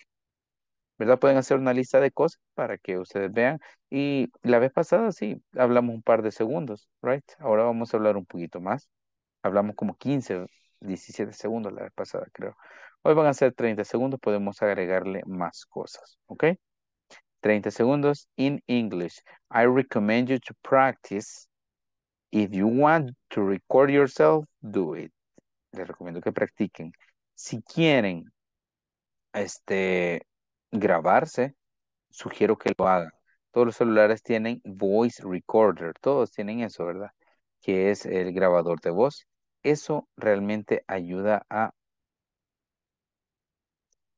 ¿Verdad? Pueden hacer una lista de cosas para que ustedes vean. Y la vez pasada sí, hablamos un par de segundos, ¿right? Ahora vamos a hablar un poquito más. Hablamos como 15, 17 segundos la vez pasada, creo. Hoy van a ser 30 segundos, podemos agregarle más cosas, ¿ok? 30 segundos in English. I recommend you to practice. If you want to record yourself, do it. Les recomiendo que practiquen. Si quieren este, grabarse, sugiero que lo hagan. Todos los celulares tienen voice recorder, todos tienen eso, ¿verdad? Que es el grabador de voz. Eso realmente ayuda a,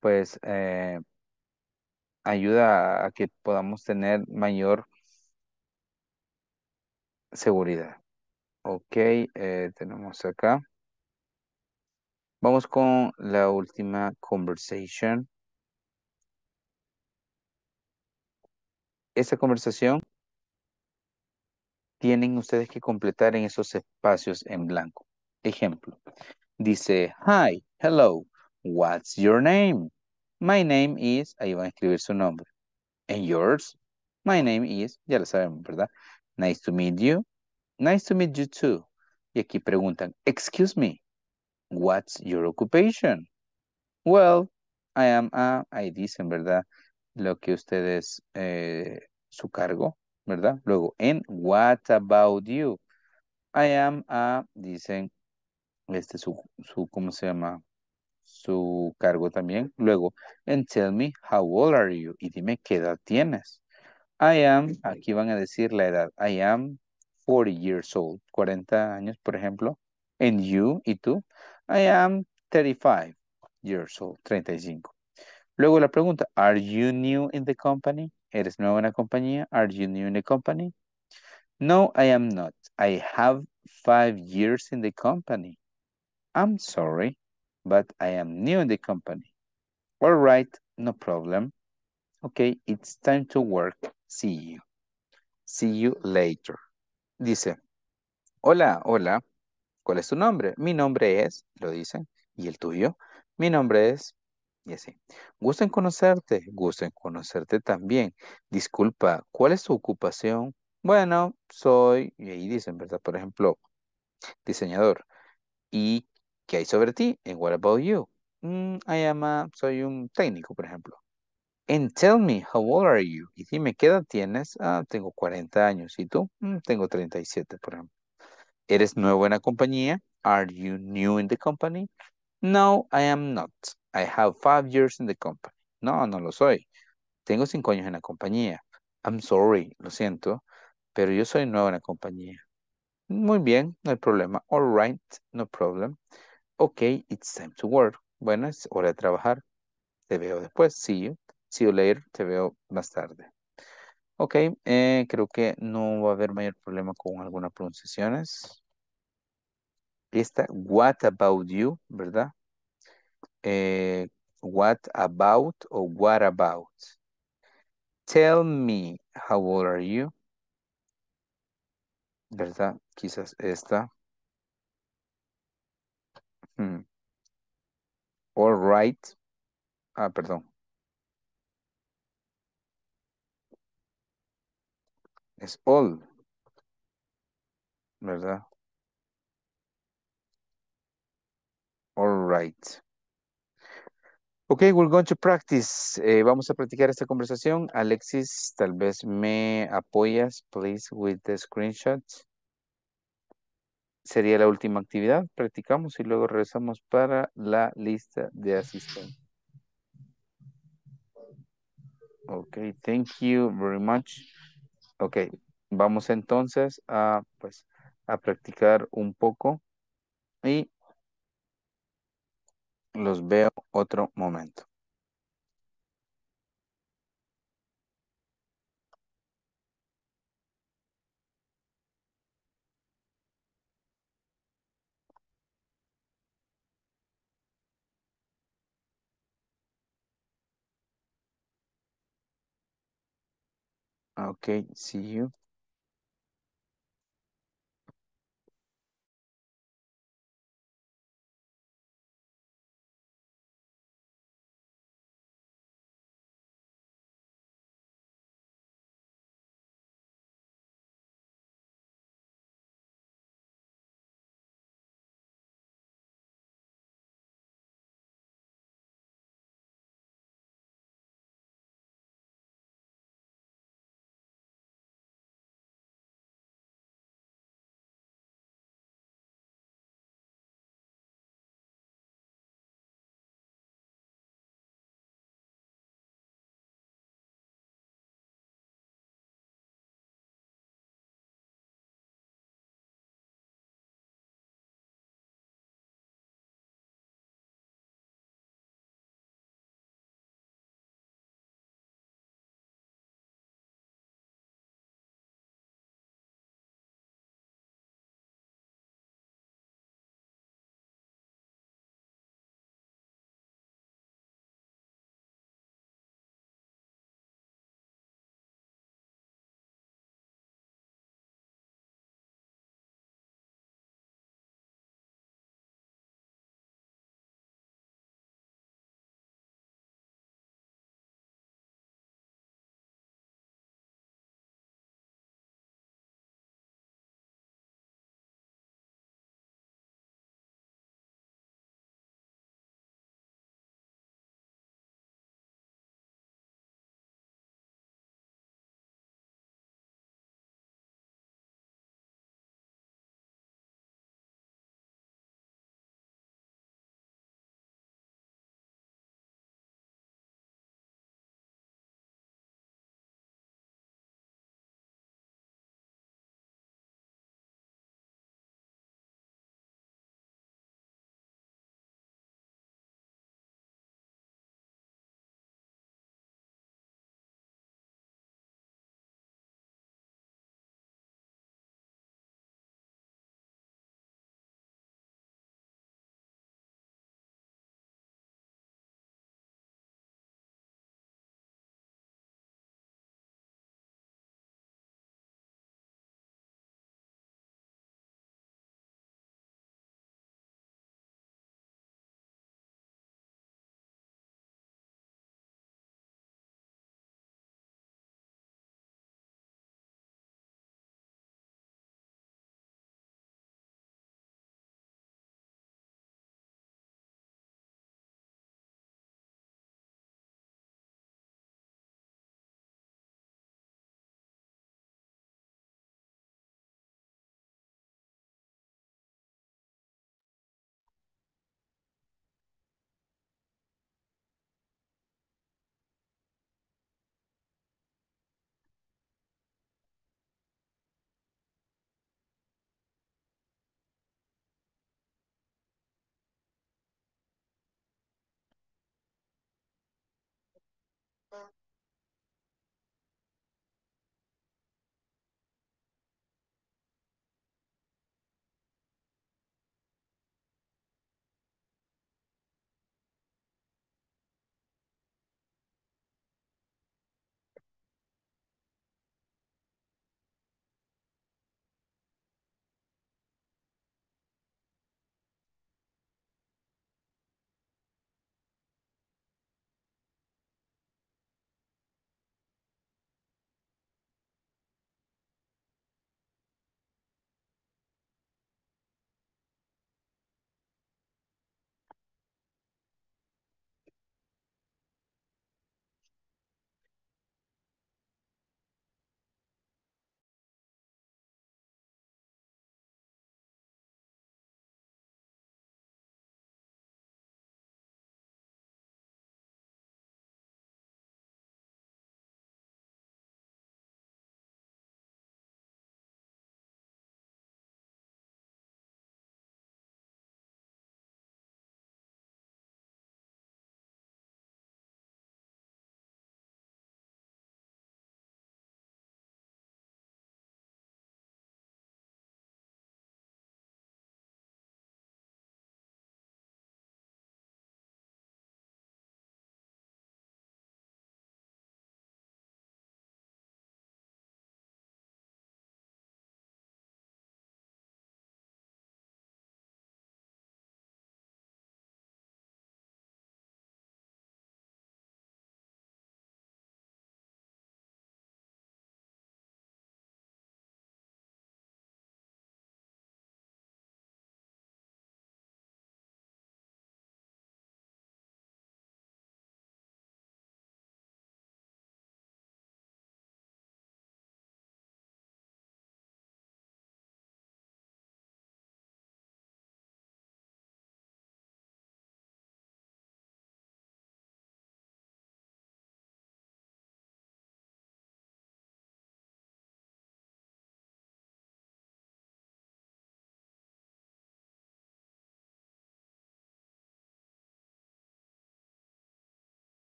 pues, eh, ayuda a que podamos tener mayor seguridad. Ok, eh, tenemos acá. Vamos con la última conversación. Esa conversación tienen ustedes que completar en esos espacios en blanco. Ejemplo, dice, hi, hello, what's your name? My name is, ahí van a escribir su nombre. And yours? My name is, ya lo saben, ¿verdad? Nice to meet you. Nice to meet you too. Y aquí preguntan, excuse me, what's your occupation? Well, I am a, ahí dicen, ¿verdad? Lo que ustedes, eh, su cargo, ¿verdad? Luego, en what about you? I am a, dicen, este, su, su, ¿cómo se llama? su cargo también. Luego, and tell me, how old are you? Y dime qué edad tienes. I am, aquí van a decir la edad. I am 40 years old, 40 años, por ejemplo. And you, y tú. I am 35 years old, 35. Luego la pregunta, are you new in the company? ¿Eres nuevo en la compañía? Are you new in the company? No, I am not. I have five years in the company. I'm sorry but I am new in the company. All right, no problem. Okay, it's time to work. See you. See you later. Dice, hola, hola. ¿Cuál es tu nombre? Mi nombre es, lo dicen. ¿Y el tuyo? Mi nombre es, y así. Gusto en conocerte, gusto en conocerte también. Disculpa, ¿cuál es tu ocupación? Bueno, soy, y ahí dicen, ¿verdad? Por ejemplo, diseñador. ¿Y ¿Qué hay sobre ti? And What About You? Mm, I am a, soy un técnico, por ejemplo. And tell me, how old are you? Y dime, ¿qué edad tienes? Ah, tengo 40 años. ¿Y tú? Mm, tengo 37, por ejemplo. ¿Eres nuevo en la compañía? Are you new in the company? No, I am not. I have five years in the company. No, no lo soy. Tengo cinco años en la compañía. I'm sorry, lo siento, pero yo soy nuevo en la compañía. Muy bien, no hay problema. All right, no problem. Ok, it's time to work. Bueno, es hora de trabajar. Te veo después. See you. See you later. Te veo más tarde. Ok, eh, creo que no va a haber mayor problema con algunas pronunciaciones. Esta, what about you, ¿verdad? Eh, what about o what about. Tell me, how old are you? ¿Verdad? Quizás esta. Hmm. All right. Ah, perdón. Es all. ¿Verdad? All right. Ok, we're going to practice. Eh, vamos a practicar esta conversación. Alexis, tal vez me apoyas, please, with the screenshots sería la última actividad. Practicamos y luego regresamos para la lista de asistentes. Ok, thank you very much. Ok, vamos entonces a, pues, a practicar un poco y los veo otro momento. Ah, okay, see you.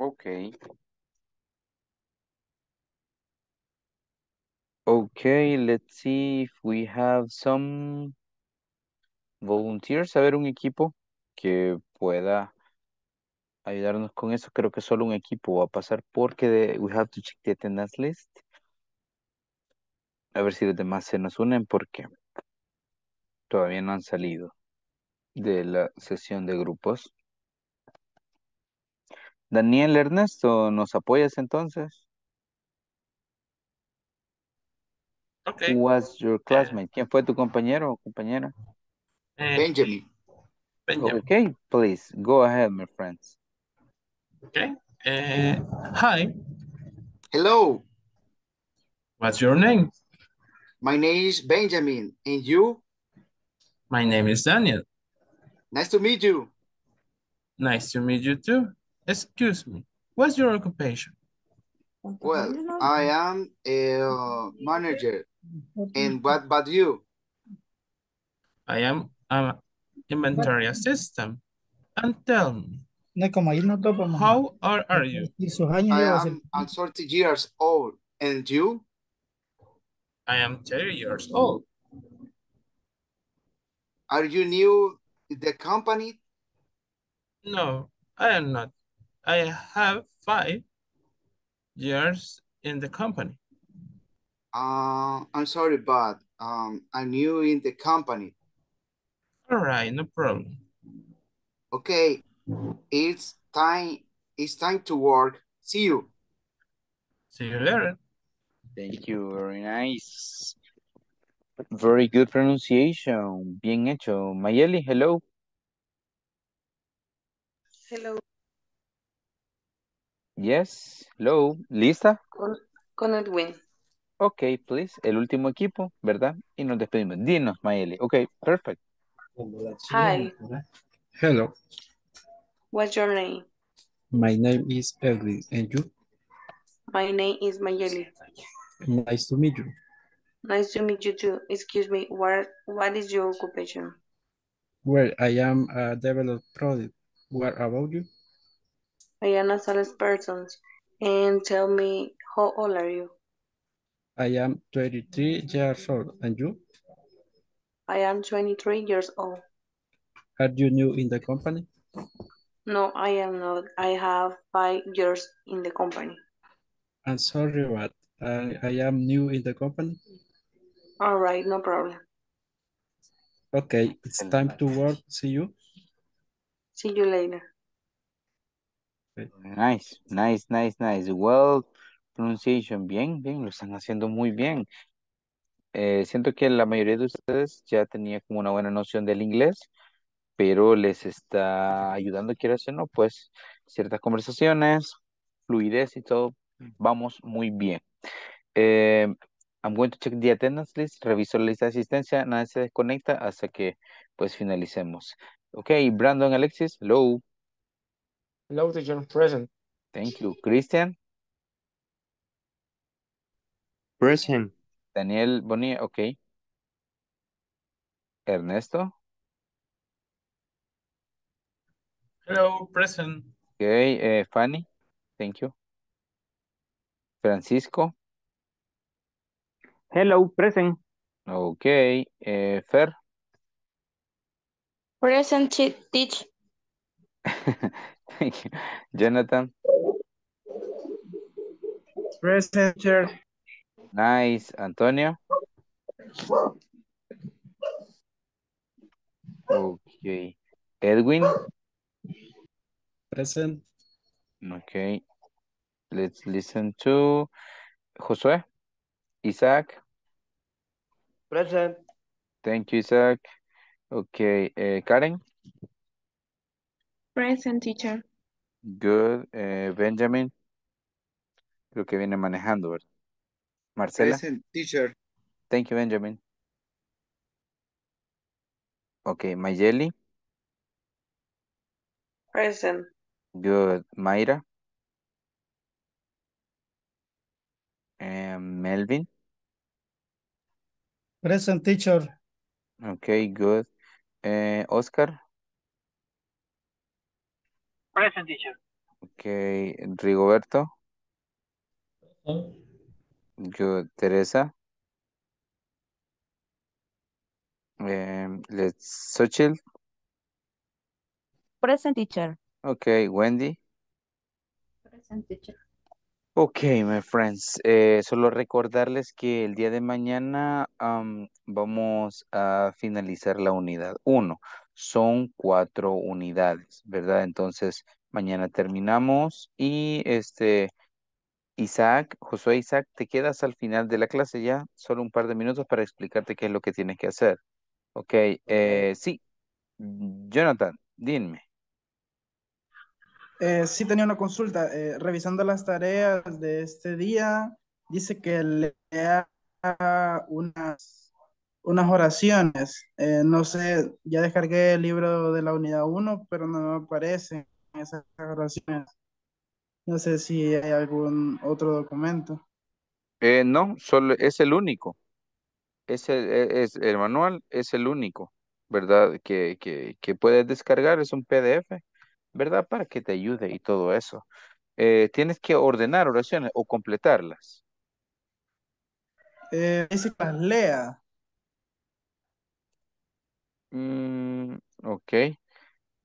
Ok, okay, let's see if we have some volunteers. A ver, un equipo que pueda ayudarnos con eso. Creo que solo un equipo va a pasar porque de- we have to check the attendance list. A ver si los demás se nos unen porque todavía no han salido de la sesión de grupos. Daniel Ernesto, ¿nos apoyas entonces? Who was your eh, classmate? ¿Quién fue tu compañero o compañera? Eh, Benjamin. Okay, please, go ahead, my friends. Okay. Eh, hi. Hello. What's your name? My name is Benjamin. And you? My name is Daniel. Nice to meet you. Nice to meet you too. Excuse me, what's your occupation? Well, I am a uh, manager. And what about you? I am an inventory assistant. And tell me, how old are you? I am, I'm 30 years old. And you? I am 30 years old. Are you new to the company? No, I am not. I have five years in the company. Uh, I'm sorry, but um, I'm new in the company. All right, no problem. Okay, it's time. It's time to work. See you. See you later. Thank you. Very nice. Very good pronunciation. Bien hecho. Mayeli, hello. Hello. Yes, hello. ¿Lista? Con, con Edwin. Ok, please. El último equipo, ¿verdad? Y nos despedimos. Dinos, Maeli. Ok, perfect. Hi. Hello. What's your name? My name is Edwin. And you? My name is Mayeli. Nice to meet you. Nice to meet you too. Excuse me, what, what is your occupation? Well, I am a developed product. What about you? I am a salesperson. And tell me, how old are you? I am 23 years old. And you? I am 23 years old. Are you new in the company? No, I am not. I have five years in the company. I'm sorry, but I, I am new in the company. All right, no problem. Okay, it's time to work. See you. See you later. Nice, nice, nice, nice. Well, pronunciation. Bien, bien, lo están haciendo muy bien. Eh, siento que la mayoría de ustedes ya tenía como una buena noción del inglés, pero les está ayudando, quiero decir, ¿no? Pues ciertas conversaciones, fluidez y todo. Vamos muy bien. Eh, I'm going to check the attendance list. Reviso la lista de asistencia. Nadie se desconecta hasta que pues finalicemos. Ok, Brandon Alexis, hello. Hello to your present. Thank you. Christian? Present. Daniel Bonilla, okay. Ernesto? Hello, present. Okay, uh, Fanny, thank you. Francisco? Hello, present. Okay, uh, Fer? Present, teach. Thank you. Jonathan? Present, Nice. Antonio? Okay. Edwin? Present. Okay. Let's listen to Josué. Isaac? Present. Thank you, Isaac. Okay. Uh, Karen? Present teacher. Good. Eh, Benjamin. Creo que viene manejando, ¿verdad? Marcela. Present teacher. Thank you, Benjamin. Okay, Mayeli. Present. Good. Mayra. Eh, Melvin. Present teacher. Okay, good. Eh, Oscar. Present, teacher. Okay, Rigoberto. Present. yo Teresa. Eh, em, let's Sochil. Present, teacher. Okay, Wendy. Present, teacher. Ok, my friends, eh, solo recordarles que el día de mañana vamos a finalizar la unidad 1. Son cuatro unidades, ¿verdad? Entonces, mañana terminamos y este, Isaac, Josué Isaac, te quedas al final de la clase ya, solo un par de minutos para explicarte qué es lo que tienes que hacer. Ok, eh, sí, Jonathan, dime. Eh, sí tenía una consulta. Eh, revisando las tareas de este día, dice que le unas, unas oraciones. Eh, no sé, ya descargué el libro de la unidad 1, pero no me aparecen esas oraciones. No sé si hay algún otro documento. no, solo es el único. Es el, e, es, el manual es el único, ¿verdad? Que, que, que puedes descargar, es un PDF ¿verdad? Para que te ayude y todo eso. Eh, tienes que ordenar oraciones o completarlas. Eh, dice lea. Mm, ok.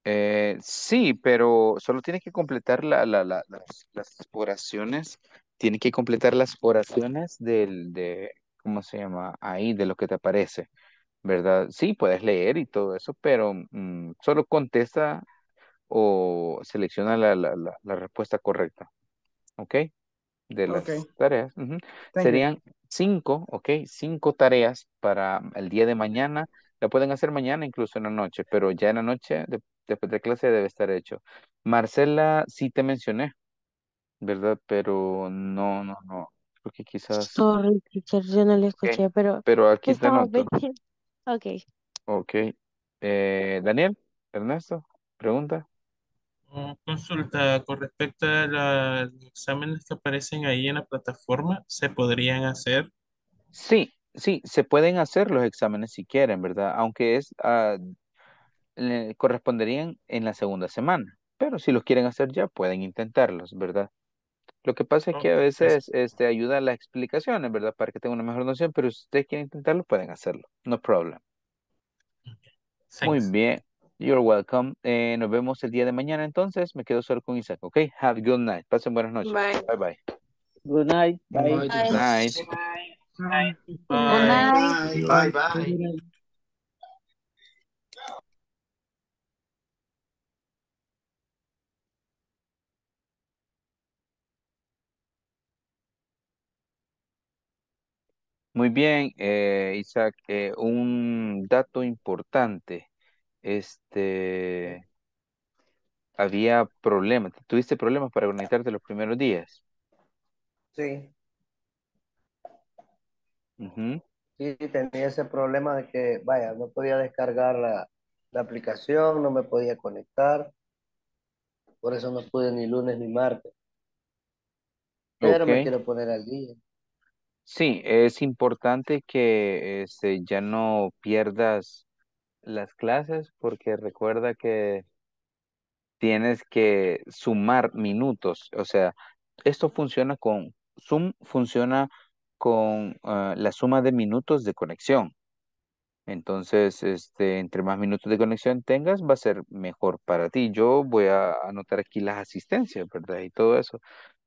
Eh, sí, pero solo tienes que completar la, las, oraciones. Tienes que completar las oraciones del, de, ¿cómo se llama? Ahí, de lo que te aparece, ¿verdad? Sí, puedes leer y todo eso, pero mm, solo contesta o selecciona la, la, la, respuesta correcta. ¿Ok? De las tareas. Serían cinco, ¿ok? Cinco tareas para el día de mañana. La pueden hacer mañana, incluso en la noche, pero ya en la noche, después de clase, debe estar hecho. Marcela, sí te mencioné, ¿verdad? Pero no, no, no. Porque quizás. yo no le escuché, pero. Pero aquí está. Ok. Ok. Eh, Daniel, Ernesto, pregunta. Consulta con respecto a los exámenes que aparecen ahí en la plataforma, ¿se podrían hacer? Sí, sí, se pueden hacer los exámenes si quieren, ¿verdad? Aunque es, ah, corresponderían en la segunda semana, pero si los quieren hacer ya, pueden intentarlos, ¿verdad? Lo que pasa es que a veces este, ayuda las explicaciones, ¿verdad? Para que tengan una mejor noción, pero si ustedes quieren intentarlo, pueden hacerlo. No problem. Muy bien. You're welcome. Eh, nos vemos el día de mañana entonces. Me quedo solo con Isaac, ¿ok? Have a good night. Pasen buenas noches. Bye bye. Good night. Bye. Good night. Bye. Bye. Bye. Bye. bye. Muy bien, eh, Isaac, eh, un dato importante este, había problemas, tuviste problemas para conectarte los primeros días. Sí. Sí, tenía ese problema de que, vaya, no podía descargar la, la aplicación, no me podía conectar. Por eso no pude ni lunes ni martes. Pero me quiero poner al día. Sí, es importante que este, ya no pierdas las clases porque recuerda que tienes que sumar minutos. O sea, esto funciona con Zoom, funciona con ah, la suma de minutos de conexión. Entonces, este, entre más minutos de conexión tengas, va a ser mejor para ti. Yo voy a anotar aquí las asistencias, ¿verdad? Y todo eso.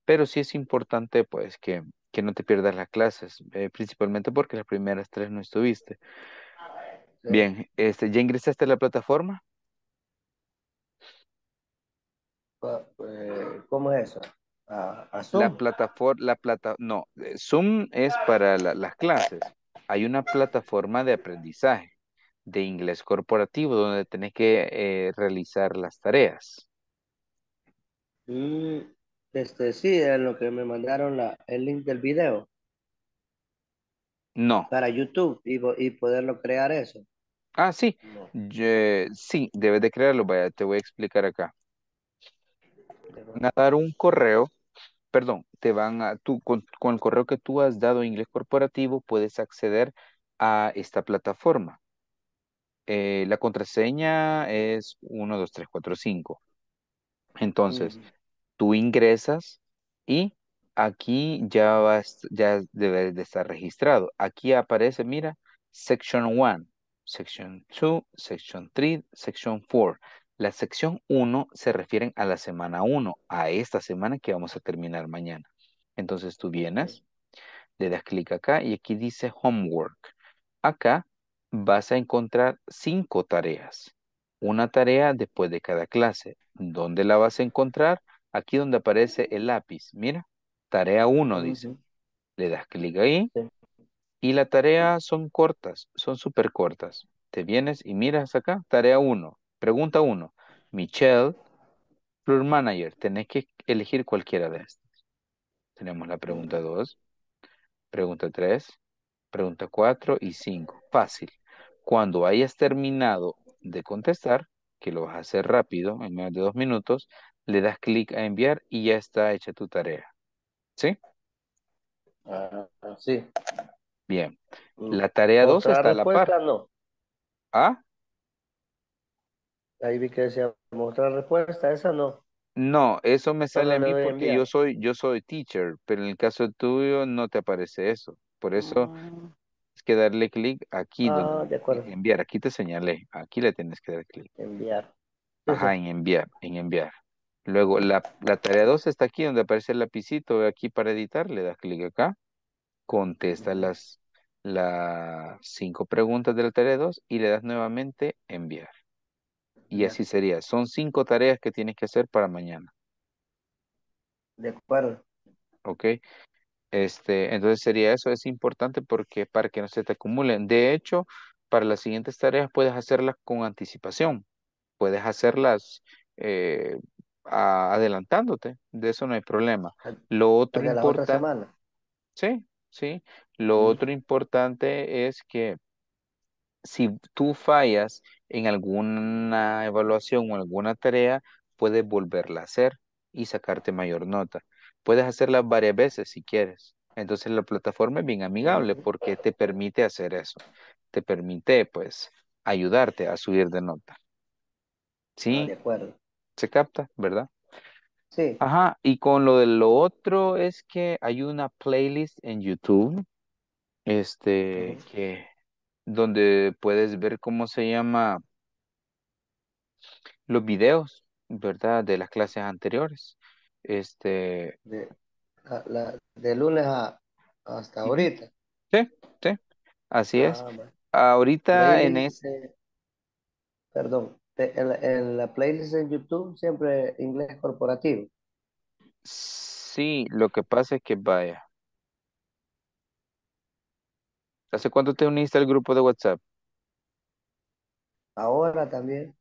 Pero sí es importante, pues, que, no te pierdas las clases, eh, principalmente porque las primeras tres no estuviste. Bien, este, ¿ya ingresaste a la plataforma? Eh, ¿Cómo es eso? ¿A, Zoom? La plataforma, la plata, no, eh, Zoom es para las clases. Hay una plataforma de aprendizaje de inglés corporativo donde tenés que eh, realizar las tareas. este sí, es lo que me mandaron la, el link del video. No. Para YouTube y poderlo crear eso. Ah, sí. sí, debes de crearlo. te voy a explicar acá. Van a dar un correo, perdón, te van a, tú, con, el correo que tú has dado en inglés corporativo, puedes acceder a esta plataforma. Eh, la contraseña es 1, 3, Entonces, tú ingresas y aquí ya, vas, ya debe de estar registrado. Aquí aparece, mira, Section 1. Section 2, Section 3, Section 4. La sección 1 se refieren a la semana 1, a esta semana que vamos a terminar mañana. Entonces tú vienes, le das clic acá y aquí dice Homework. Acá vas a encontrar cinco tareas. Una tarea después de cada clase. ¿Dónde la vas a encontrar? Aquí donde aparece el lápiz. Mira, tarea 1 dice. Le das clic ahí y la tarea son cortas, son súper cortas. Te vienes y miras acá, tarea 1, pregunta 1. Michelle, Floor Manager, tenés que elegir cualquiera de estas. Tenemos la pregunta 2, pregunta 3, pregunta 4 y 5. Fácil. Cuando hayas terminado de contestar, que lo vas a hacer rápido, en menos de dos minutos, le das clic a enviar y ya está hecha tu tarea. ¿Sí? Ah, sí. Bien. Mm, la tarea 2 está a la par. No. ¿Ah? Ahí vi que decía mostrar respuesta, esa no. No, eso me sale a mí porque yo soy, yo soy teacher, pero en el caso tuyo no te aparece eso. Por eso mm. es que darle clic aquí ah, de acuerdo. enviar. Aquí te señalé, aquí le tienes que dar clic. Enviar. Ajá, en enviar, en enviar. Luego la, la tarea 2 está aquí donde aparece el lapicito, aquí para editar, le das clic acá. Contesta las, cinco preguntas de la tarea 2 y le das nuevamente enviar. Y así sería. Son cinco tareas que tienes que hacer para mañana. De acuerdo. Ok. Este, entonces sería eso, es importante porque para que no se te acumulen. De hecho, para las siguientes tareas puedes hacerlas con anticipación. Puedes hacerlas eh, adelantándote. De eso no hay problema. Lo otro semana? Sí, ¿sí? Lo otro importante es que si tú fallas en alguna evaluación o alguna tarea, puedes volverla a hacer y sacarte mayor nota. Puedes hacerla varias veces si quieres. Entonces la plataforma es bien amigable porque te permite hacer eso. Te permite, pues, ayudarte a subir de nota. Ah, ¿Sí? de acuerdo. Se capta, ¿verdad? Sí. Ajá, y con lo de lo otro es que hay una playlist en YouTube, este, que, donde puedes ver cómo se llama los videos, ¿verdad? De las clases anteriores. Este. De, ah, la, de lunes a, hasta ahorita. Sí, sí, así es. Ah, ahorita en ese. Perdón, en, la playlist en YouTube siempre inglés corporativo. Sí, lo que pasa es que vaya. ¿Hace cuánto te uniste al grupo de WhatsApp? Ahora también.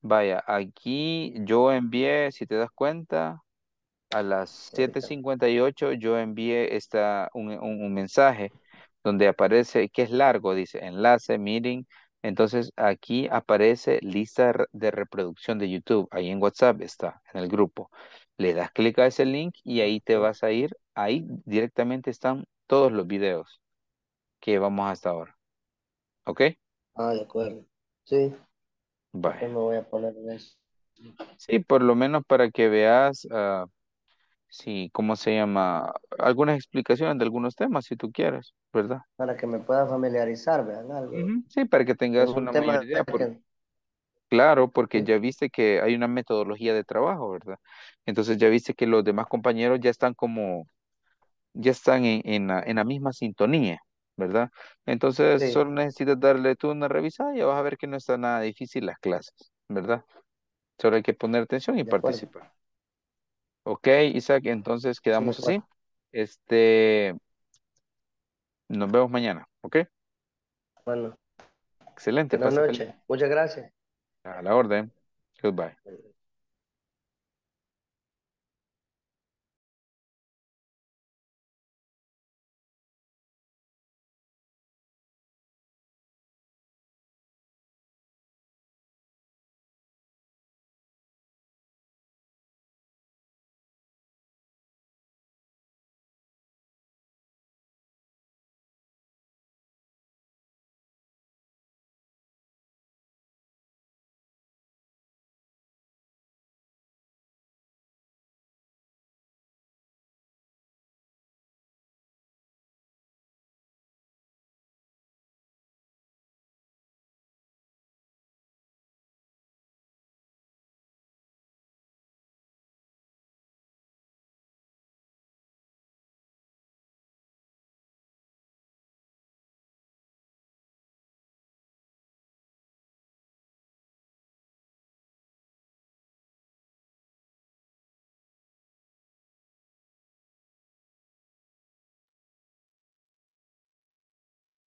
Vaya, aquí yo envié, si te das cuenta, a las 7.58 yo envié esta, un mensaje donde aparece que es largo, dice enlace, meeting, entonces aquí aparece lista de reproducción de YouTube. Ahí en WhatsApp está, en el grupo. Le das clic a ese link y ahí te vas a ir. Ahí directamente están todos los videos que vamos hasta ahora. ¿Ok? Ah, de acuerdo. Sí. Vale. me voy a poner en Sí, por lo menos para que veas ah, sí, ¿cómo se llama? Algunas explicaciones de algunos temas, si tú quieres, ¿verdad? Para que me pueda familiarizar, ¿verdad? algo. Sí, para que tengas una idea. claro, porque ya viste que hay una metodología de trabajo, ¿verdad? Entonces ya viste que los demás compañeros ya están como, ya están en, en, la, misma sintonía. ¿Verdad? Entonces solo necesitas darle tú una revisada y vas a ver que no está nada difícil las clases, ¿verdad? Solo hay que poner atención y participar. Ok, Isaac, entonces quedamos así. Este, nos vemos mañana, ¿ok? Bueno. Excelente. Buenas noches. Muchas gracias. A la orden. Goodbye.